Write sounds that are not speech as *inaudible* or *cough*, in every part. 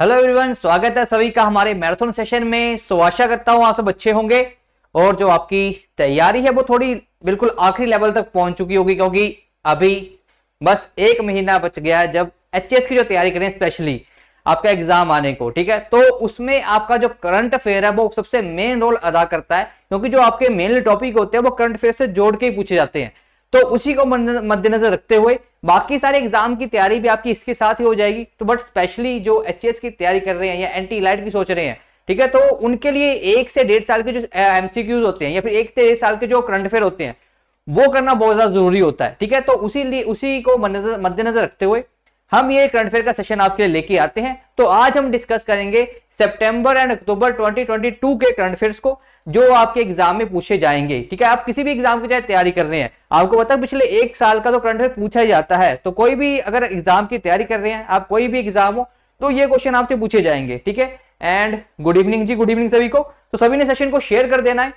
Hello everyone स्वागत है सभी का हमारे मैराथन सेशन में सो आशा करता हूँ आप सब अच्छे होंगे और जो आपकी तैयारी है वो थोड़ी बिल्कुल आखिरी लेवल तक पहुंच चुकी होगी क्योंकि अभी बस एक महीना बच गया है जब एच की जो तैयारी करें स्पेशली आपका एग्जाम आने को ठीक है तो उसमें आपका जो करंट अफेयर है वो सबसे मेन रोल अदा करता है क्योंकि जो आपके मेन टॉपिक होते हैं वो करंट अफेयर से जोड़ के पूछे जाते हैं तो उसी को मद्देनजर रखते हुए बाकी सारे एग्जाम की तैयारी भी आपकी इसके साथ ही हो जाएगी तो बट स्पेशली जो एच की तैयारी कर रहे हैं या एंटी इलाइट की सोच रहे हैं ठीक है तो उनके लिए एक से डेढ़ साल के जो एमसीक्यूज होते हैं या फिर एक से डेढ़ साल के जो करंट अफेयर होते हैं वो करना बहुत ज्यादा जरूरी होता है ठीक है तो उसी लिए उसी को मद्देनजर रखते हुए हम ये करंट अफेयर का सेशन आपके लिए लेके आते हैं तो आज हम डिस्कस करेंगे सितंबर एंड अक्टूबर 2022 के करंट अफेयर्स को जो आपके एग्जाम में पूछे जाएंगे ठीक है आप किसी भी एग्जाम की चाहे तैयारी कर रहे हैं आपको पता है पिछले एक साल का तो करंट अफेयर पूछा ही जाता है तो कोई भी अगर एग्जाम की तैयारी कर रहे हैं आप कोई भी एग्जाम हो तो ये क्वेश्चन आपसे पूछे जाएंगे ठीक है एंड गुड इवनिंग जी गुड इवनिंग सभी को तो सभी ने सेशन को शेयर कर देना है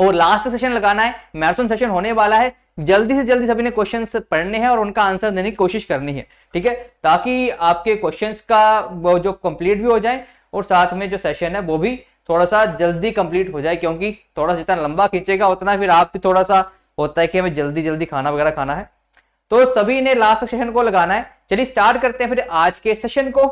और लास्ट सेशन लगाना है मैराथन सेशन होने वाला है जल्दी से जल्दी सभी ने क्वेश्चन पढ़ने हैं और उनका आंसर देने की कोशिश करनी है ठीक है ताकि आपके क्वेश्चन का जो कंप्लीट भी हो जाए और साथ में जो सेशन है वो भी थोड़ा सा जल्दी कंप्लीट हो जाए क्योंकि थोड़ा सा जितना लंबा खींचेगा उतना फिर आप भी थोड़ा सा होता है कि हमें जल्दी जल्दी खाना वगैरह खाना है तो सभी ने लास्ट सेशन को लगाना है चलिए स्टार्ट करते हैं फिर आज के सेशन को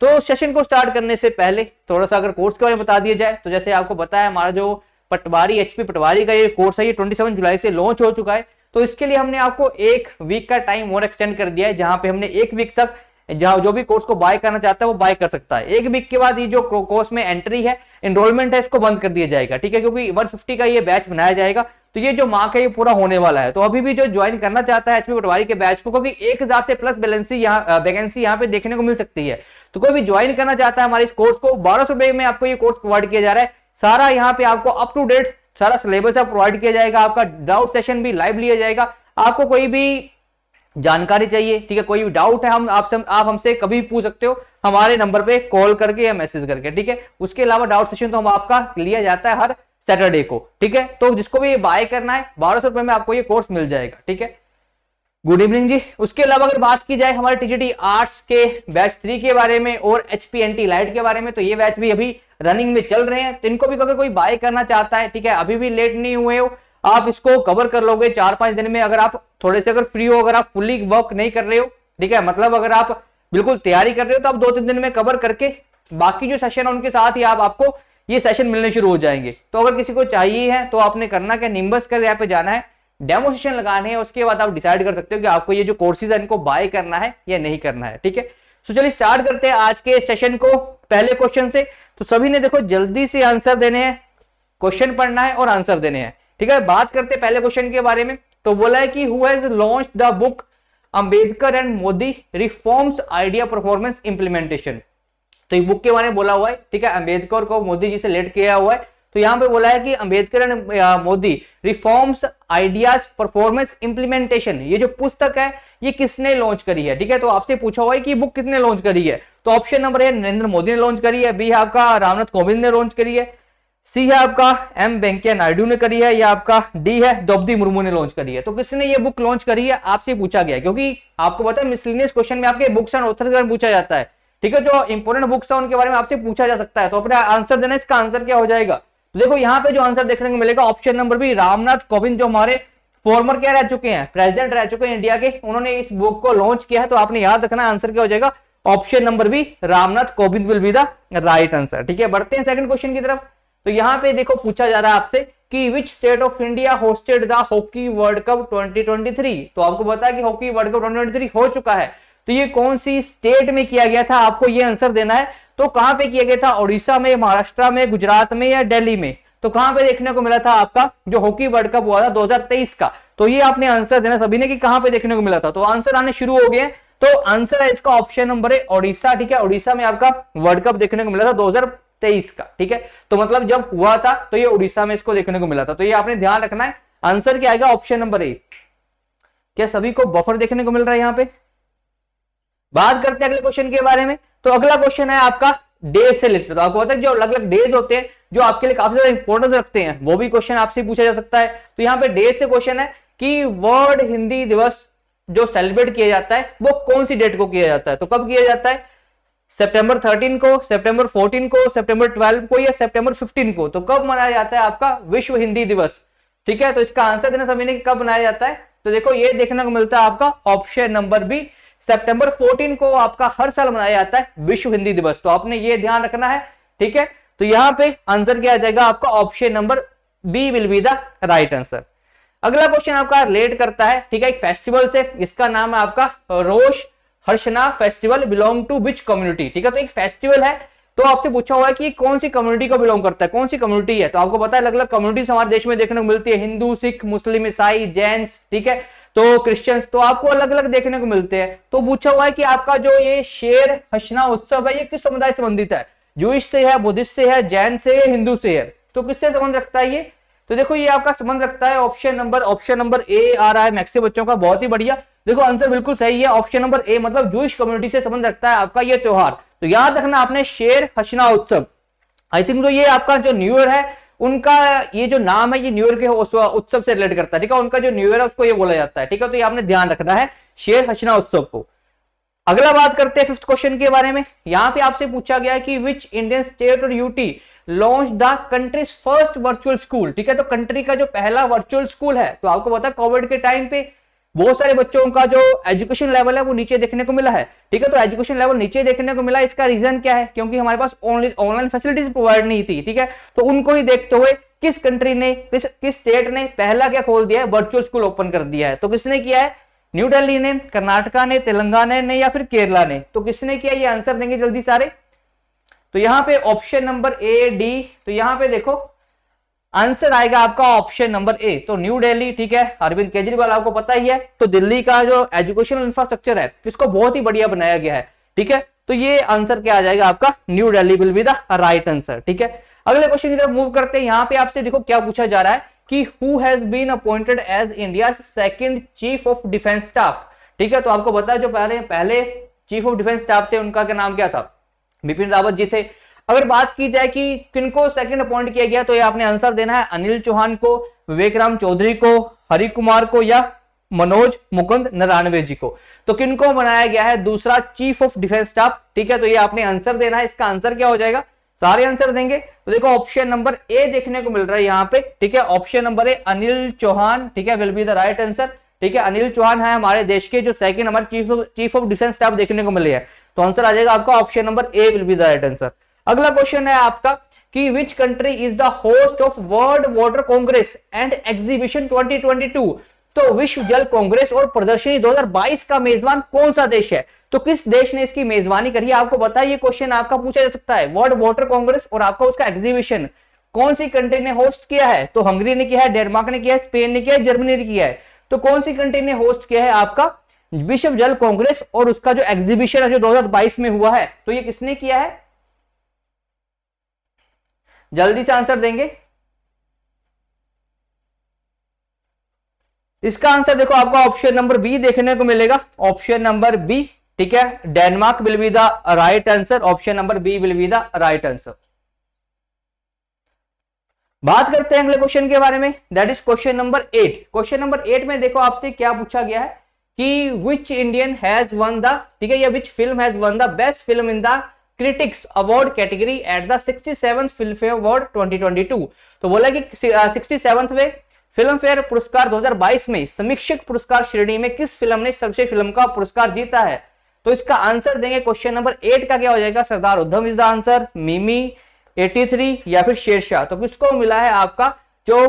तो सेशन को स्टार्ट करने से पहले थोड़ा सा अगर कोर्स के बारे में बता दिया जाए तो जैसे आपको बताया हमारा जो पटवारी एचपी पटवारी का ये कोर्स है ये 27 जुलाई से लॉन्च हो चुका है तो इसके लिए हमने आपको एक वीक का टाइम और एक्सटेंड कर दिया है जहां पे हमने एक वीक तक जहां जो भी कोर्स को बाय करना चाहता है वो बाय कर सकता है एक वीक के बाद ये जो कोर्स में एंट्री है इनरोलमेंट है इसको बंद कर दिया जाएगा ठीक है क्योंकि 150 का ये बैच बनाया जाएगा तो ये जो मार्क है ये पूरा होने वाला है तो अभी भी जो ज्वाइन करना चाहता है एचपी पटवारी के बैच को क्योंकि एक हजार से प्लस बैलेंसी यहाँ वैकेंसी यहाँ पे देखने को मिल सकती है तो कोई भी ज्वाइन करना चाहता है हमारे इस कोर्स को बारह सौ में आपको ये कोर्स प्रोवाइड किया जा रहा है सारा यहाँ पे आपको अप टू डेट सारा सिलेबस प्रोवाइड किया जाएगा आपका डाउट सेशन भी लाइव लिया जाएगा आपको कोई भी जानकारी चाहिए ठीक है कोई भी डाउट है हम आपसे आप हमसे कभी पूछ सकते हो हमारे नंबर पे कॉल करके या मैसेज करके ठीक है उसके अलावा डाउट सेशन तो हम आपका लिया जाता है हर सैटरडे को ठीक है तो जिसको भी बाय करना है बारह सौ रुपए में आपको ये कोर्स मिल जाएगा ठीक है गुड इवनिंग जी उसके अलावा अगर बात की जाए हमारे टीजीटी आर्ट्स के बैच थ्री के बारे में और एचपी एन टी लाइट के बारे में तो ये बैच भी अभी रनिंग में चल रहे हैं तो इनको भी अगर कोई बाय करना चाहता है ठीक है अभी भी लेट नहीं हुए हो आप इसको कवर कर लोगे चार पांच दिन में अगर आप थोड़े से अगर फ्री हो अगर आप फुल्ली वर्क नहीं कर रहे हो ठीक है मतलब अगर आप बिल्कुल तैयारी कर रहे हो तो आप दो तीन दिन में कवर करके बाकी जो सेशन है उनके साथ ही आप आपको ये सेशन मिलने शुरू हो जाएंगे तो अगर किसी को चाहिए है तो आपने करना क्या निम्बस कर यहाँ पे जाना है डेमो सेशन लगाने हैं उसके बाद आप डिसाइड कर सकते हो कि आपको ये जो कोर्सेज है इनको बाय करना है या नहीं करना है ठीक है तो चलिए स्टार्ट करते हैं आज के सेशन को पहले क्वेश्चन से तो सभी ने देखो जल्दी से आंसर देने हैं क्वेश्चन पढ़ना है और आंसर देने हैं ठीक है बात करते पहले क्वेश्चन के बारे में तो बोला है कि who has launch the book Ambedkar and Modi reforms idea performance implementation तो एक बुक के बारे में बोला हुआ है ठीक है अंबेडकर को मोदी जी से लेट किया हुआ है तो यहां पे बोला है कि Ambedkar and Modi reforms ideas performance implementation ये जो पुस्तक है ये किसने लॉन्च करी है ठीक है तो आपसे पूछा हुआ है कि बुक किसने लॉन्च करी है तो option number A Narendra Modi ने लॉन्च करी है बी आपका रामनाथ कोविंद ने लॉन्च करी है सी है आपका एम वेंकैया नायडू ने करी है या आपका डी है द्रौपदी मुर्मू ने लॉन्च करी है तो किसने ये बुक लॉन्च करी है आपसे पूछा गया क्योंकि आपको पता है मिसलिनियस क्वेश्चन में आपके बुक्स एंड ऑथर के पूछा जाता है ठीक है जो इंपोर्टेंट बुक्स है उनके बारे में आपसे पूछा जा सकता है तो अपने आंसर देना इसका आंसर क्या हो जाएगा तो देखो यहाँ पे जो आंसर देखने को मिलेगा ऑप्शन नंबर भी रामनाथ कोविंद जो हमारे फॉर्मर क्या रह चुके हैं प्रेजिडेंट रह चुके हैं इंडिया के उन्होंने इस बुक को लॉन्च किया है तो आपने याद रखना आंसर क्या हो जाएगा ऑप्शन नंबर भी Ramnath Kovind will be the right answer ठीक है बढ़ते हैं सेकंड क्वेश्चन की तरफ तो यहाँ पे देखो पूछा जा रहा है आपसे कि which state of India hosted the hockey world cup 2023 तो आपको बताया कि हॉकी वर्ल्ड कप 2023 हो चुका है तो ये कौन सी स्टेट में किया गया था आपको ये आंसर देना है तो कहां पे किया गया था ओडिशा में महाराष्ट्र में गुजरात में या दिल्ली में तो कहां पे देखने को मिला था आपका जो हॉकी वर्ल्ड कप हुआ था 2023 का तो ये आपने आंसर देना सभी ने कि कहां पे देखने को मिला था तो आंसर आने शुरू हो गए तो आंसर है इसका ऑप्शन नंबर है ओडिशा ठीक है ओडिशा में आपका वर्ल्ड कप देखने को मिला था तेईस का ठीक है तो मतलब जब हुआ था तो ये उड़ीसा में इसको देखने को मिला था तो ये आपने ध्यान रखना है आंसर क्या आएगा ऑप्शन नंबर ए क्या सभी को बफर देखने को मिल रहा है यहां पे बात करते हैं अगले क्वेश्चन के बारे में तो अगला क्वेश्चन है आपका डे से रिलेटेड तो आपको पता है जो अलग अलग डेज होते हैं जो आपके लिए काफी ज्यादा इंपोर्टेंस रखते हैं वो भी क्वेश्चन आपसे पूछा जा सकता है तो यहाँ पे डे से क्वेश्चन है कि वर्ल्ड हिंदी दिवस जो सेलिब्रेट किया जाता है वो कौन सी डेट को किया जाता है तो कब किया जाता है सितंबर 13 को सितंबर 14 को सितंबर 12 को या सितंबर 15 को तो कब मनाया जाता है आपका विश्व हिंदी दिवस ठीक है तो इसका आंसर देना समझने की कब मनाया जाता है तो देखो ये देखने को मिलता है आपका ऑप्शन नंबर बी सितंबर 14 को आपका हर साल मनाया जाता है विश्व हिंदी दिवस तो आपने ये ध्यान रखना है ठीक है तो यहाँ पे आंसर क्या आ जाएगा आपका option number B will be the right answer अगला क्वेश्चन आपका रिलेट करता है ठीक है एक फेस्टिवल से इसका नाम है आपका Rosh Hashanah festival belong to which community ठीक है तो एक फेस्टिवल है तो आपसे पूछा हुआ है कि कौन सी कम्युनिटी को बिलोंग करता है कौन सी कम्युनिटी है तो आपको पता है अलग अलग कम्युनिटीज हमारे देश में देखने को मिलती है हिंदू सिख मुस्लिम ईसाई जैन ठीक है तो क्रिश्चियंस तो आपको अलग अलग देखने को मिलते हैं तो पूछा हुआ है कि आपका जो ये शेर हसना उत्सव है ये किस समुदाय से संबंधित है जूस से है बुद्धिस्ट से है जैन से है हिंदू से है तो किससे संबंध रखता है ये तो देखो ये आपका संबंध रखता है option number option number A आ रहा है मैक्सिम बच्चों का बहुत ही बढ़िया देखो आंसर बिल्कुल सही है ऑप्शन नंबर ए मतलब जूश कम्युनिटी से संबंध रखता है आपका ये त्योहार तो याद रखना आपने शेर हसना उत्सव आई थिंक जो ये आपका जो न्यू ईयर है उनका ये जो नाम है ये न्यू ईयर के उत्सव से रिलेट करता है ठीक है उनका जो न्यू ईयर है उसको ये बोला जाता है ठीक है तो ये आपने ध्यान रखना है शेर हसना उत्सव को अगला बात करते हैं फिफ्थ क्वेश्चन के बारे में यहां पे आपसे पूछा गया कि विच इंडियन स्टेट और UT launch the country's first virtual school ठीक है तो कंट्री का जो पहला वर्चुअल स्कूल है तो आपको पता कोविड के टाइम पे बहुत सारे बच्चों का जो एजुकेशन लेवल है वो नीचे देखने को मिला है ठीक है तो एजुकेशन लेवल नीचे देखने को मिला इसका रीजन क्या है क्योंकि हमारे पास ऑनलाइन ऑनलाइन फैसिलिटीज प्रोवाइड नहीं थी ठीक है तो उनको ही देखते हुए किस कंट्री ने किस किस स्टेट ने पहला क्या खोल दिया है वर्चुअल स्कूल ओपन कर दिया है तो किसने किया है न्यू दिल्ली ने कर्नाटका ने तेलंगाना ने या फिर केरला ने तो किसने किया ये आंसर देंगे जल्दी सारे तो यहाँ पे ऑप्शन नंबर ए डी तो यहाँ पे देखो आंसर आएगा आपका ऑप्शन नंबर ए तो न्यू दिल्ली ठीक है अरविंद केजरीवाल आपको पता ही है तो दिल्ली का जो एजुकेशनल इंफ्रास्ट्रक्चर है इसको बहुत ही बढ़िया बनाया गया है ठीक है तो ये आंसर क्या आ जाएगा आपका New Delhi will be the right answer ठीक है अगले क्वेश्चन की तरफ मूव करते हैं यहाँ पे आपसे देखो क्या पूछा जा रहा है कि who has been appointed as India second chief of defence staff ठीक है तो आपको बताया जो पहले पहले चीफ ऑफ डिफेंस स्टाफ थे उनका क्या नाम क्या था बिपिन रावत जी थे अगर बात की जाए कि किनको सेकंड अपॉइंट किया गया तो ये आपने आंसर देना है अनिल चौहान को विवेक राम चौधरी को हरि कुमार को या मनोज मुकुंद नरानवे जी को तो किनको बनाया गया है दूसरा चीफ ऑफ डिफेंस स्टाफ ठीक है तो ये आपने आंसर देना है इसका आंसर क्या हो जाएगा सारे आंसर देंगे तो देखो ऑप्शन नंबर ए देखने को मिल रहा है यहाँ पे ठीक है option number A Anil Chauhan ठीक है will be the right answer ठीक है अनिल चौहान है हमारे देश के जो सेकंड हमारे chief of chief of defence staff देखने को मिले हैं तो आंसर आ जाएगा आपका option number A will be the right answer अगला क्वेश्चन है आपका कि which country is the host of world water congress and exhibition 2022 तो विश्व जल कांग्रेस और प्रदर्शनी 2022 का मेजबान कौन सा देश है तो किस देश ने इसकी मेजबानी करी है आपको पता ये क्वेश्चन आपका पूछा जा सकता है वर्ल्ड वाटर कांग्रेस और आपका उसका एग्जीबिशन कौन सी कंट्री ने होस्ट किया है तो हंगरी ने किया है डेनमार्क ने किया है स्पेन ने किया है जर्मनी ने किया है तो कौन सी कंट्री ने होस्ट किया है आपका विश्व जल कांग्रेस और उसका जो एग्जीबिशन है जो 2022 में हुआ है तो ये किसने किया है जल्दी से आंसर देंगे इसका आंसर देखो आपको ऑप्शन नंबर बी देखने को मिलेगा ऑप्शन नंबर बी ठीक है Denmark will be the right answer option number B will be the right answer बात करते हैं अगले क्वेश्चन के बारे में that is question number eight question number eight में देखो आपसे क्या पूछा गया है कि which Indian has won the ठीक है या which film has won the best film in the critics award category at the sixty seven Filmfare award 2022 तो बोला कि सिक्सटी सेवंथ वे फिल्म फेयर पुरस्कार 2022 में समीक्षक पुरस्कार श्रेणी में किस फिल्म ने सबसे फिल्म का पुरस्कार जीता है तो इसका आंसर देंगे क्वेश्चन नंबर एट का क्या हो जाएगा सरदार उद्धम इज द आंसर मिमी 83 या फिर शेरशाह तो किसको मिला है आपका जो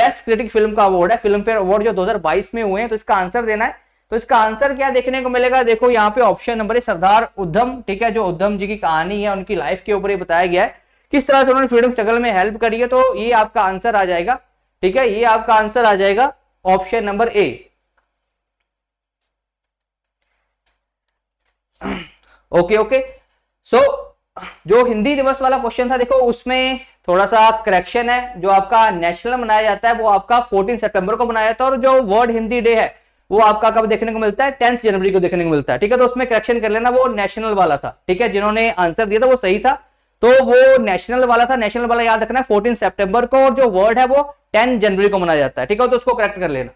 बेस्ट क्रिटिक फिल्म का अवार्ड है फिल्म फेयर अवार्ड जो 2022 में हुए हैं तो इसका आंसर देना है तो इसका आंसर क्या देखने को मिलेगा देखो यहाँ पे ऑप्शन नंबर है सरदार उद्धम ठीक है जो उद्धम जी की कहानी है उनकी लाइफ के ऊपर बताया गया है किस तरह से उन्होंने फ्रीडम स्ट्रगल में हेल्प करी है तो ये आपका आंसर आ जाएगा ठीक है ये आपका आंसर आ जाएगा option number A okay okay so जो हिंदी दिवस वाला क्वेश्चन था देखो उसमें थोड़ा सा करेक्शन है जो आपका नेशनल मनाया जाता है वो आपका 14 सितंबर को मनाया जाता है और जो वर्ल्ड हिंदी डे है वो आपका कब देखने को मिलता है टेंथ जनवरी को देखने को मिलता है ठीक है तो उसमें करेक्शन कर लेना वो नेशनल वाला था ठीक है जिन्होंने आंसर दिया था वो सही था तो वो नेशनल वाला था नेशनल वाला याद रखना है फोर्टीन सेप्टेम्बर को और जो वर्ड है वो टेन जनवरी को मनाया जाता है ठीक है तो उसको करेक्ट कर लेना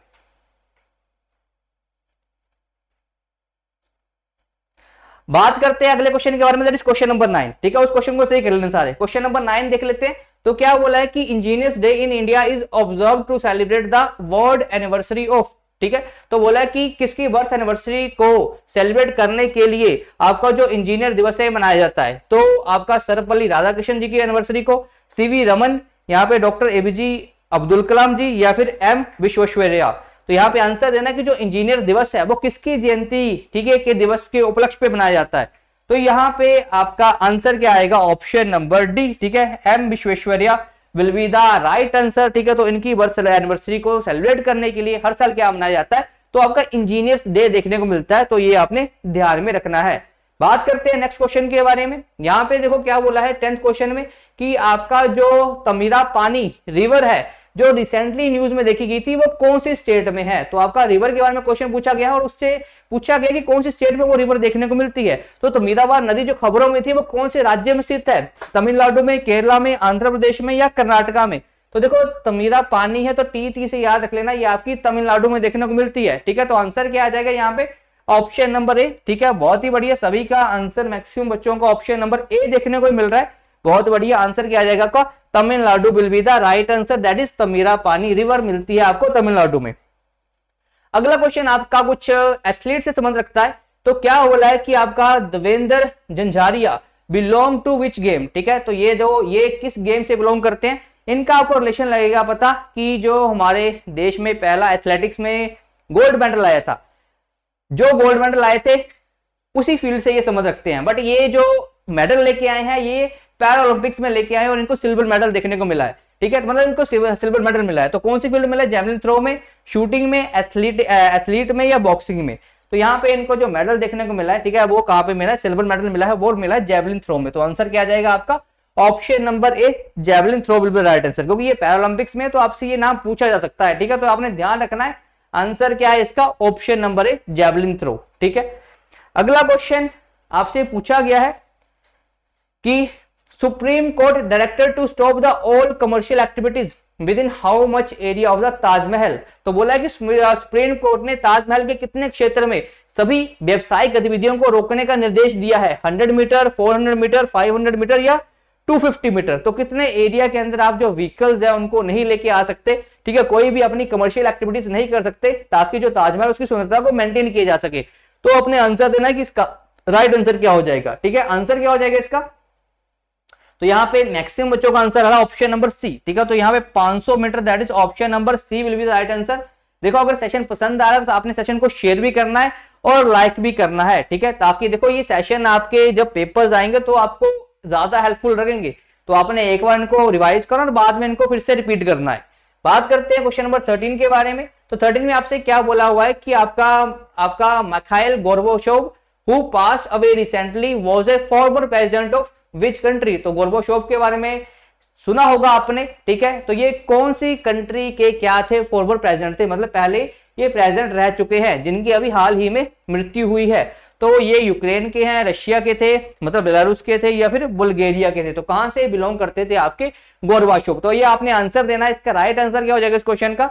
बात करते हैं अगले क्वेश्चन के बारे में क्वेश्चन नंबर नाइन ठीक है उस क्वेश्चन को सही कर लेना सारे क्वेश्चन नंबर नाइन देख लेते हैं तो क्या बोला है कि engineers day in India is observe to celebrate the world anniversary of ठीक है तो बोला कि किसकी बर्थ एनिवर्सरी को सेलिब्रेट करने के लिए आपका जो इंजीनियर दिवस है मनाया जाता है तो आपका सर्वपल्ली राधाकृष्ण जी की एनिवर्सरी को सीवी रमन यहाँ पे डॉक्टर एबीजी अब्दुल कलाम जी या फिर एम विश्वेश्वरिया तो यहाँ पे आंसर देना कि जो इंजीनियर दिवस है वो किसकी जयंती ठीक है के दिवस के उपलक्ष्य पे मनाया जाता है तो यहाँ पे आपका आंसर क्या आएगा ऑप्शन नंबर डी ठीक है M Visvesvaraya will be the right answer ठीक है तो इनकी बर्थ एनिवर्सरी को सेलिब्रेट करने के लिए हर साल क्या मनाया जाता है तो आपका इंजीनियर्स डे देखने को मिलता है तो ये आपने ध्यान में रखना है बात करते हैं नेक्स्ट क्वेश्चन के बारे में यहाँ पे देखो क्या बोला है टेंथ क्वेश्चन में कि आपका जो तमीरा पानी रिवर है जो रिसेंटली न्यूज में देखी गई थी वो कौन सी स्टेट में है तो आपका रिवर के बारे में क्वेश्चन पूछा गया और उससे पूछा गया कि कौन सी स्टेट में वो रिवर देखने को मिलती है तो तमीदाबाद नदी जो खबरों में थी वो कौन से राज्य में स्थित है तमिलनाडु में केरला में आंध्र प्रदेश में या कर्नाटका में तो देखो तमीरा पानी है तो टी टी से याद रख लेना ये आपकी तमिलनाडु में देखने को मिलती है ठीक है तो आंसर क्या आ जाएगा यहाँ पे ऑप्शन नंबर ए ठीक है बहुत ही बढ़िया सभी का आंसर मैक्सिमम बच्चों को ऑप्शन नंबर ए देखने को मिल रहा है बहुत बढ़िया आंसर क्या आ जाएगा आपका Tamil Nadu will be the right answer that is Tamiraparani river मिलती है आपको तमिलनाडु में अगला क्वेश्चन आपका कुछ एथलीट से संबंध रखता है तो क्या हो रहा है कि आपका Devendra Jhajharia belong to which game ठीक है तो ये जो ये किस गेम से बिलोंग करते हैं इनका आपको रिलेशन लगेगा पता कि जो हमारे देश में पहला एथलेटिक्स में गोल्ड मेडल आया था जो गोल्ड मेडल आए थे उसी फील्ड से ये समझ रखते हैं बट ये जो मेडल लेके आए हैं ये पैरालंपिक्स में लेके आए और इनको सिल्वर मेडल देखने को मिला है ठीक है तो मतलब इनको सिल्वर मेडल मिला है तो कौन सी फील्ड मिला है जेमलिन थ्रो में शूटिंग में एथलीट एथलीट में या बॉक्सिंग में तो यहाँ पे इनको जो मेडल देखने को मिला है ठीक है वो कहाँ पे मिला है सिल्वर मेडल मिला है वो मिला है जेवलिन थ्रो में तो आंसर क्या जाएगा आपका option number A javelin throw will be right answer क्योंकि ये पैरालंपिक्स में तो आपसे ये नाम पूछा जा सकता है ठीक है तो आपने ध्यान रखना है आंसर क्या है इसका option number A javelin throw ठीक है अगला क्वेश्चन आपसे पूछा गया है कि supreme court director to stop the all commercial activities within how much area of the Taj Mahal तो बोला कि सुप्रीम कोर्ट ने ताजमहल के कितने क्षेत्र में सभी व्यवसायिक गतिविधियों को रोकने का निर्देश दिया है 100 मीटर 400 मीटर 500 मीटर या 250 मीटर तो कितने एरिया के अंदर आप जो व्हीकल्स है उनको नहीं लेके आ सकते ठीक है कोई भी अपनी कमर्शियल एक्टिविटीज नहीं कर सकते ताकि जो ताजमहल उसकी सुंदरता को मेंटेन किया जा सके तो अपने आंसर देना कि इसका राइट right आंसर क्या हो जाएगा ठीक है आंसर क्या हो जाएगा इसका तो यहाँ पे मैक्सिमम बच्चों का आंसर आ रहा ऑप्शन नंबर सी ठीक है तो यहाँ पे 500 metre that is option number C will be the right answer देखो अगर सेशन पसंद आ रहा है तो आपने सेशन को शेयर भी करना है और लाइक भी करना है ठीक है ताकि देखो ये सेशन आपके जब पेपर आएंगे तो आपको ज्यादा हेल्पफुल लगेंगे तो आपने एक बार इनको रिवाइज करो और बाद में इनको फिर से रिपीट करना है बात करते हैं क्वेश्चन नंबर थर्टीन के बारे में तो थर्टीन में आपसे क्या बोला हुआ है कि आपका आपका Mikhail Gorbachev who pass away recently was a former president of which country तो गोर्बोशोव के बारे में सुना होगा आपने ठीक है तो ये कौन सी कंट्री के क्या थे फॉरवर्ड प्रेजिडेंट थे मतलब पहले ये प्रेजिडेंट रह चुके हैं जिनकी अभी हाल ही में मृत्यु हुई है तो ये यूक्रेन के हैं रशिया के थे मतलब बेलारूस के थे या फिर बुल्गेरिया के थे तो कहां से बिलोंग करते थे आपके गोरवाशोव तो ये आपने आंसर देना है इसका राइट आंसर क्या हो जाएगा इस क्वेश्चन का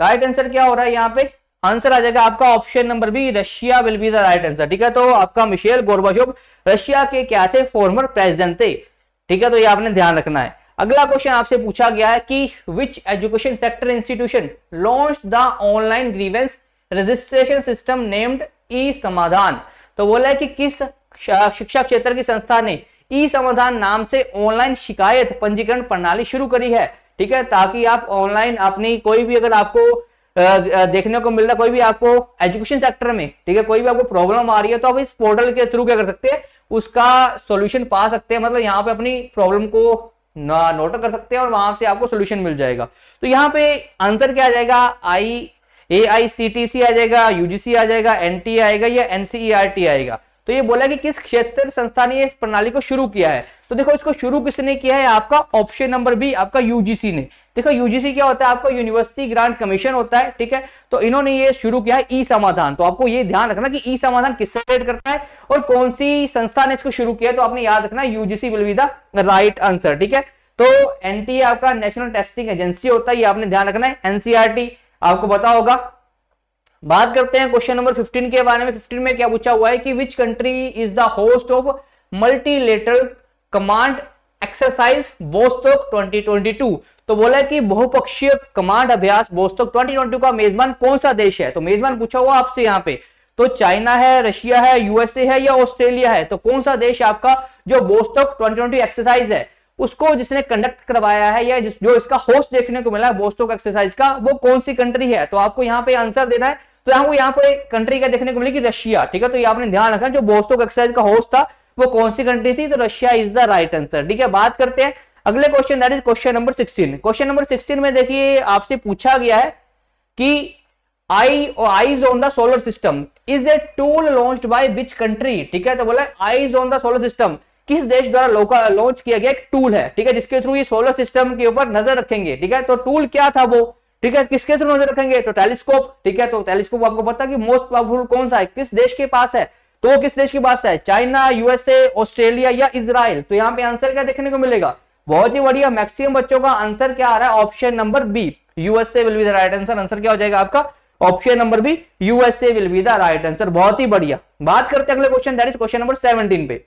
राइट आंसर क्या हो रहा है यहाँ पे आंसर आ जाएगा आपका option number B Russia will be the right answer ठीक है तो आपका मिशेल गोरबाशोव रशिया के क्या थे फॉर्मर प्रेसिडेंट थे ठीक है तो ये आपने ध्यान रखना है अगला क्वेश्चन आपसे पूछा गया है कि which education sector institution launch the online grievance registration system named E Samadhan तो बोला है कि किस शिक्षा क्षेत्र की संस्था ने ई समाधान नाम से ऑनलाइन शिकायत पंजीकरण प्रणाली शुरू करी है ठीक है ताकि आप ऑनलाइन अपनी कोई भी अगर आपको देखने को मिल रहा है कोई भी आपको एजुकेशन सेक्टर में ठीक है कोई भी आपको प्रॉब्लम आ रही है तो आप इस पोर्टल के थ्रू क्या कर सकते हैं उसका सोल्यूशन पा सकते हैं मतलब यहाँ पे अपनी प्रॉब्लम को नोट कर सकते हैं और वहां से आपको सोल्यूशन मिल जाएगा तो यहाँ पे आंसर क्या आ जाएगा आई ए आई सी टी सी आ जाएगा यूजीसी आ जाएगा एन टी आएगा या टी e आएगा तो ये बोला कि किस क्षेत्र संस्था ने इस प्रणाली को शुरू किया है तो देखो इसको शुरू किसने किया है आपका ऑप्शन नंबर बी आपका यूजीसी ने देखो यूजीसी क्या होता है आपका यूनिवर्सिटी ग्रांट कमीशन होता है ठीक है तो इन्होंने ये शुरू किया है ई समाधान तो आपको ये ध्यान रखना कि ई समाधान किससे रिलेट करता है और कौन सी संस्था ने इसको शुरू किया है तो आपने याद रखना UGC will be the right answer ठीक है तो एनटीए आपका नेशनल टेस्टिंग एजेंसी होता है ये आपने ध्यान रखना है एनसीआरटी आपको बता होगा बात करते हैं क्वेश्चन नंबर 15 के बारे में 15 में क्या पूछा हुआ है कि which country is the host of multilateral command exercise Vostok 2022 तो बोला कि बहुपक्षीय कमांड अभ्यास बोस्तोक 2022 का मेजबान कौन सा देश है तो मेजबान पूछा हुआ आपसे यहाँ पे तो चाइना है रशिया है यूएसए है या ऑस्ट्रेलिया है तो कौन सा देश आपका जो बोस्तोक ट्वेंटी एक्सरसाइज है उसको जिसने कंडक्ट करवाया है या जिस, जो इसका होस्ट देखने को मिला है बोस्टोक एक्सरसाइज का वो कौन सी कंट्री है तो आपको यहाँ पे आंसर देना है तो हमको यहाँ पर कंट्री का देखने को मिलेगी रशिया ठीक है तो ये आपने ध्यान रखा जो बोस्टोक एक्सरसाइज का होस्ट था वो कौन सी कंट्री थी तो Russia is the right answer ठीक है बात करते हैं अगले question that is question number sixteen question number sixteen में देखिए आपसे पूछा गया है कि eye eyes on the solar system is a tool launch by which country ठीक है तो बोला eyes on the solar system किस देश द्वारा लॉन्च किया गया एक टूल है ठीक है जिसके थ्रू ये सोलर सिस्टम के ऊपर नजर रखेंगे ठीक है तो टूल क्या था वो ठीक है किसके थ्रू नजर रखेंगे तो टेलीस्कोप ठीक है तो टेलीस्कोप आपको पता है कि मोस्ट पावरफुल कौन सा है किस देश के पास है तो वो किस देश की बात है चाइना यूएसए ऑस्ट्रेलिया या इसराइल तो यहाँ पे आंसर क्या देखने को मिलेगा बहुत ही बढ़िया मैक्सिमम बच्चों का आंसर क्या आ रहा है option number B USA will be the right answer answer क्या हो जाएगा आपका option number B USA will be the right answer बहुत ही बढ़िया बात करते हैं अगले question that is question number 17 पे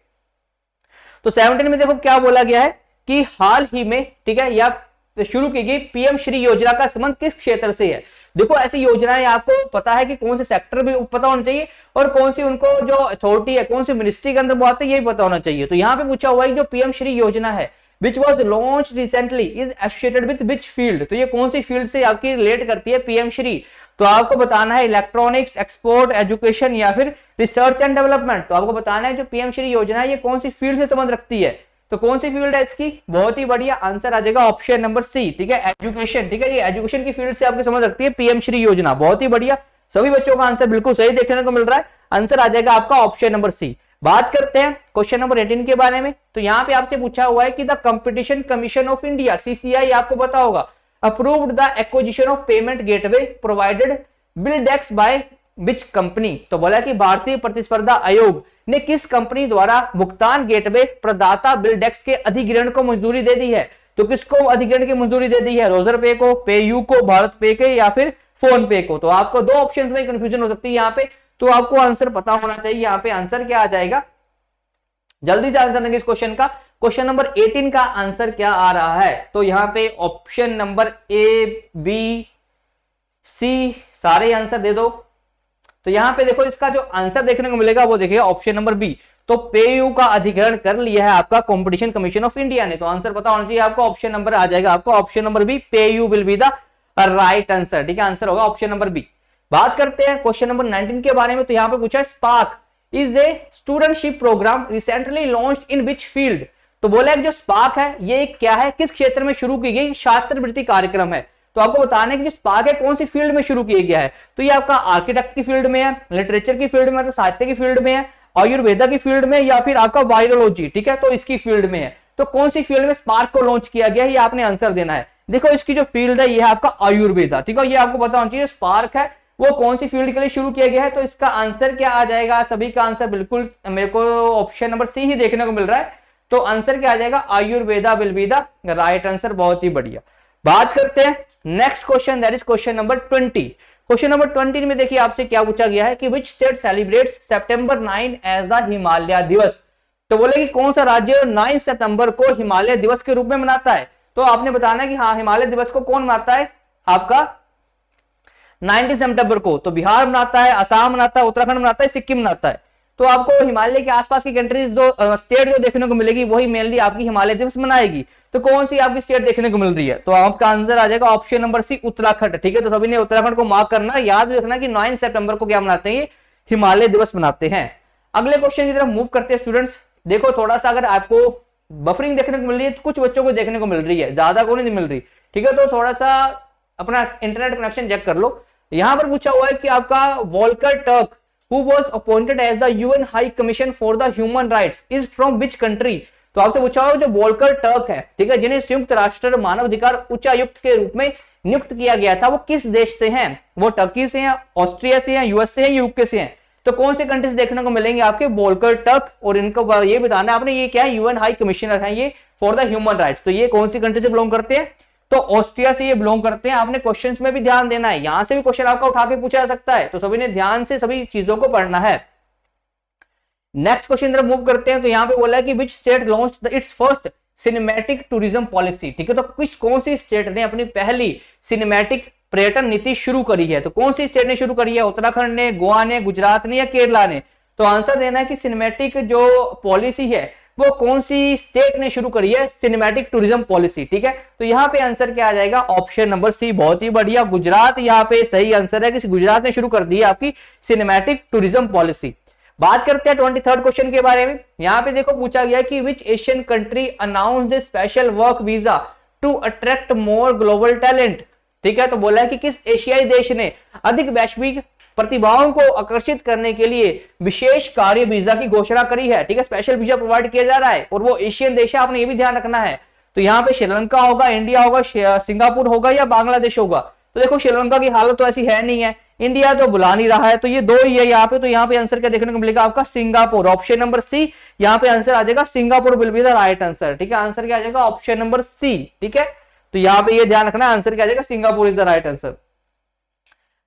तो 17 में देखो क्या बोला गया है कि हाल ही में ठीक है या से तो शुरू की गई पीएम श्री योजना का संबंध किस क्षेत्र से है देखो ऐसी योजनाएं आपको पता है कि कौन से सेक्टर भी पता होना चाहिए और कौन सी उनको जो अथॉरिटी है कौन सी मिनिस्ट्री के अंदर बहुत है ये भी पता होना चाहिए तो यहाँ पे पूछा हुआ है जो पीएम श्री योजना है which was launch recently is associated with which field तो ये कौन सी फील्ड से आपकी रिलेट करती है पीएम श्री तो आपको बताना है इलेक्ट्रॉनिक्स एक्सपोर्ट एजुकेशन या फिर रिसर्च एंड डेवलपमेंट तो आपको बताना है जो पीएम श्री योजना है ये कौन सी फील्ड से संबंध रखती है तो कौन सी फील्ड है इसकी बहुत ही बढ़िया आंसर आ जाएगा ऑप्शन नंबर सी ठीक है एजुकेशन ठीक है ये एजुकेशन की फील्ड से आपको समझ सकती है पीएम श्री योजना बहुत ही बढ़िया सभी बच्चों का आंसर बिल्कुल सही देखने को मिल रहा है आंसर आ जाएगा आपका ऑप्शन नंबर सी बात करते हैं क्वेश्चन नंबर एटीन के बारे में तो यहाँ पे आपसे पूछा हुआ है कि the competition commission of India CCI आपको पता होगा approved the acquisition of payment gateway provided BillDesk by which company तो बोला कि भारतीय प्रतिस्पर्धा आयोग ने किस कंपनी द्वारा भुगतान गेटवे प्रदाता बिल के अधिग्रहण को मंजूरी दे दी है तो किसको अधिग्रहण की मंजूरी दे दी है रोजर पे को पे यू को भारत पे के या फिर फोन पे को तो आपको दो ऑप्शन में कंफ्यूजन हो सकती है यहाँ पे तो आपको आंसर पता होना चाहिए यहाँ पे आंसर क्या आ जाएगा जल्दी से आंसर देंगे इस क्वेश्चन का क्वेश्चन नंबर 18 का आंसर क्या आ रहा है तो यहाँ पे option number A B C सारे आंसर दे दो तो यहाँ पे देखो इसका जो आंसर देखने को मिलेगा वो देखिए ऑप्शन नंबर बी तो पेयू का अधिग्रहण कर लिया है आपका कंपटीशन कमीशन ऑफ इंडिया ने तो आंसर पता होना चाहिए आपको ऑप्शन नंबर आ जाएगा आपको option number B PayU will be the right answer ठीक है आंसर होगा ऑप्शन नंबर बी बात करते हैं क्वेश्चन नंबर नाइनटीन के बारे में तो यहाँ पे पूछा SPARK is a studentship programme recently launch in which field तो बोला जो स्पार्क है ये क्या है किस क्षेत्र में शुरू की गई छात्रवृत्ति कार्यक्रम है तो आपको बताना है कि जो स्पार्क है कौन सी फील्ड में शुरू किया गया है तो ये आपका आर्किटेक्ट की फील्ड में है लिटरेचर की फील्ड में मतलब साहित्य की फील्ड में है आयुर्वेदा की फील्ड में या फिर आपका वायरोलॉजी ठीक है तो इसकी फील्ड में है तो कौन सी फील्ड में स्पार्क को लॉन्च किया गया है ये आपने आंसर देना है देखो इसकी जो फील्ड है ये है आपका आयुर्वेदा ठीक है ये आपको पता होना चाहिए स्पार्क है वो कौन सी फील्ड के लिए शुरू किया गया है तो इसका आंसर क्या आ जाएगा सभी का आंसर बिल्कुल मेरे को ऑप्शन नंबर सी ही देखने को मिल रहा है तो आंसर क्या आ जाएगा आयुर्वेदा विल राइट आंसर बहुत ही बढ़िया बात करते हैं next question that is question number twenty question number twenty में देखिए आपसे क्या पूछा गया है कि which state celebrate September nine as the Himalaya Diwas तो बोले कि कौन सा राज्य नाइन सितंबर को हिमालय दिवस के रूप में मनाता है तो आपने बताना है कि हाँ हिमालय दिवस को कौन मनाता है आपका नाइनटीन सितंबर को तो बिहार मनाता है आसाम मनाता है उत्तराखंड मनाता है सिक्किम मनाता है तो आपको हिमालय के आसपास की कंट्रीज जो स्टेट जो देखने को मिलेगी वही मेनली आपकी हिमालय दिवस मनाएगी तो कौन सी आपकी स्टेट देखने को मिल रही है तो आपका आंसर आ जाएगा ऑप्शन नंबर सी उत्तराखंड ठीक है तो सभी ने उत्तराखंड को मार्क करना याद रखना कि नाइन सेप्टेम्बर को क्या मनाते हैं हिमालय दिवस मनाते हैं अगले क्वेश्चन की तरफ मूव करते हैं स्टूडेंट्स देखो थोड़ा सा अगर आपको बफरिंग देखने को मिल रही है तो कुछ बच्चों को देखने को मिल रही है ज्यादा को नहीं मिल रही ठीक है तो थोड़ा सा अपना इंटरनेट कनेक्शन चेक कर लो यहां पर पूछा हुआ है कि आपका Volker Turk who was appointed as the UN High Commission for the Human Rights is from which country? तो आपसे पूछा हो जो वॉलकर टर्क है ठीक है जिन्हें संयुक्त राष्ट्र मानवाधिकार उच्चायुक्त के रूप में नियुक्त किया गया था वो किस देश से हैं वो टर्की से हैं ऑस्ट्रिया से हैं यूएस से हैं यूके से हैं तो कौन से कंट्रीज देखने को मिलेंगे आपके बोलकर टर्क और इनको ये बताना आपने ये क्या है यूएन हाई कमिश्नर है ये फॉर द ह्यूमन राइट्स तो ये कौन सी कंट्री से बिलोंग करते हैं तो ऑस्ट्रिया से ये बिलोंग करते हैं आपने क्वेश्चंस में भी ध्यान देना है यहां से भी क्वेश्चन आपका उठा के पूछा जा सकता है तो सभी ने ध्यान से सभी चीजों को पढ़ना है नेक्स्ट क्वेश्चन जरा मूव करते हैं तो यहां पे बोला है कि which state launch the its first cinematic tourism policy ठीक है तो किस कौन सी स्टेट ने अपनी पहली सिनेमेटिक पर्यटन नीति शुरू करी है तो कौन सी स्टेट ने शुरू करी है उत्तराखंड ने गोवा ने गुजरात ने या केरला ने तो आंसर देना है कि सिनेमेटिक जो पॉलिसी है वो कौन सी स्टेट ने शुरू करी है सिनेमैटिक टूरिज्म पॉलिसी ठीक है तो यहाँ पे आंसर क्या आ जाएगा ऑप्शन नंबर सी बहुत ही बढ़िया गुजरात यहाँ पे सही आंसर है कि गुजरात ने शुरू कर दी है आपकी सिनेमैटिक टूरिज्म पॉलिसी बात करते हैं ट्वेंटी थर्ड क्वेश्चन के बारे में यहाँ पे देखो पूछा गया कि which Asian country announce the special work visa to attract more global talent ठीक है तो बोला है कि किस एशियाई देश ने अधिक वैश्विक प्रतिभाओं को आकर्षित करने के लिए विशेष कार्य वीजा की घोषणा करी है ठीक है स्पेशल वीजा प्रोवाइड किया जा रहा है और वो एशियन देश है आपने ये भी ध्यान रखना है तो यहाँ पे श्रीलंका होगा इंडिया होगा सिंगापुर होगा या बांग्लादेश होगा तो देखो श्रीलंका की हालत तो ऐसी है नहीं है इंडिया तो बुला नहीं रहा है तो ये दो ही है यहाँ पे तो यहाँ पे आंसर क्या देखने को मिलेगा आपका सिंगापुर ऑप्शन नंबर सी यहाँ पे आंसर आ जाएगा Singapore will be the right answer ठीक है आंसर क्या आ जाएगा ऑप्शन नंबर सी ठीक है तो यहाँ पे ये ध्यान रखना आंसर क्या आ जाएगा Singapore is the right answer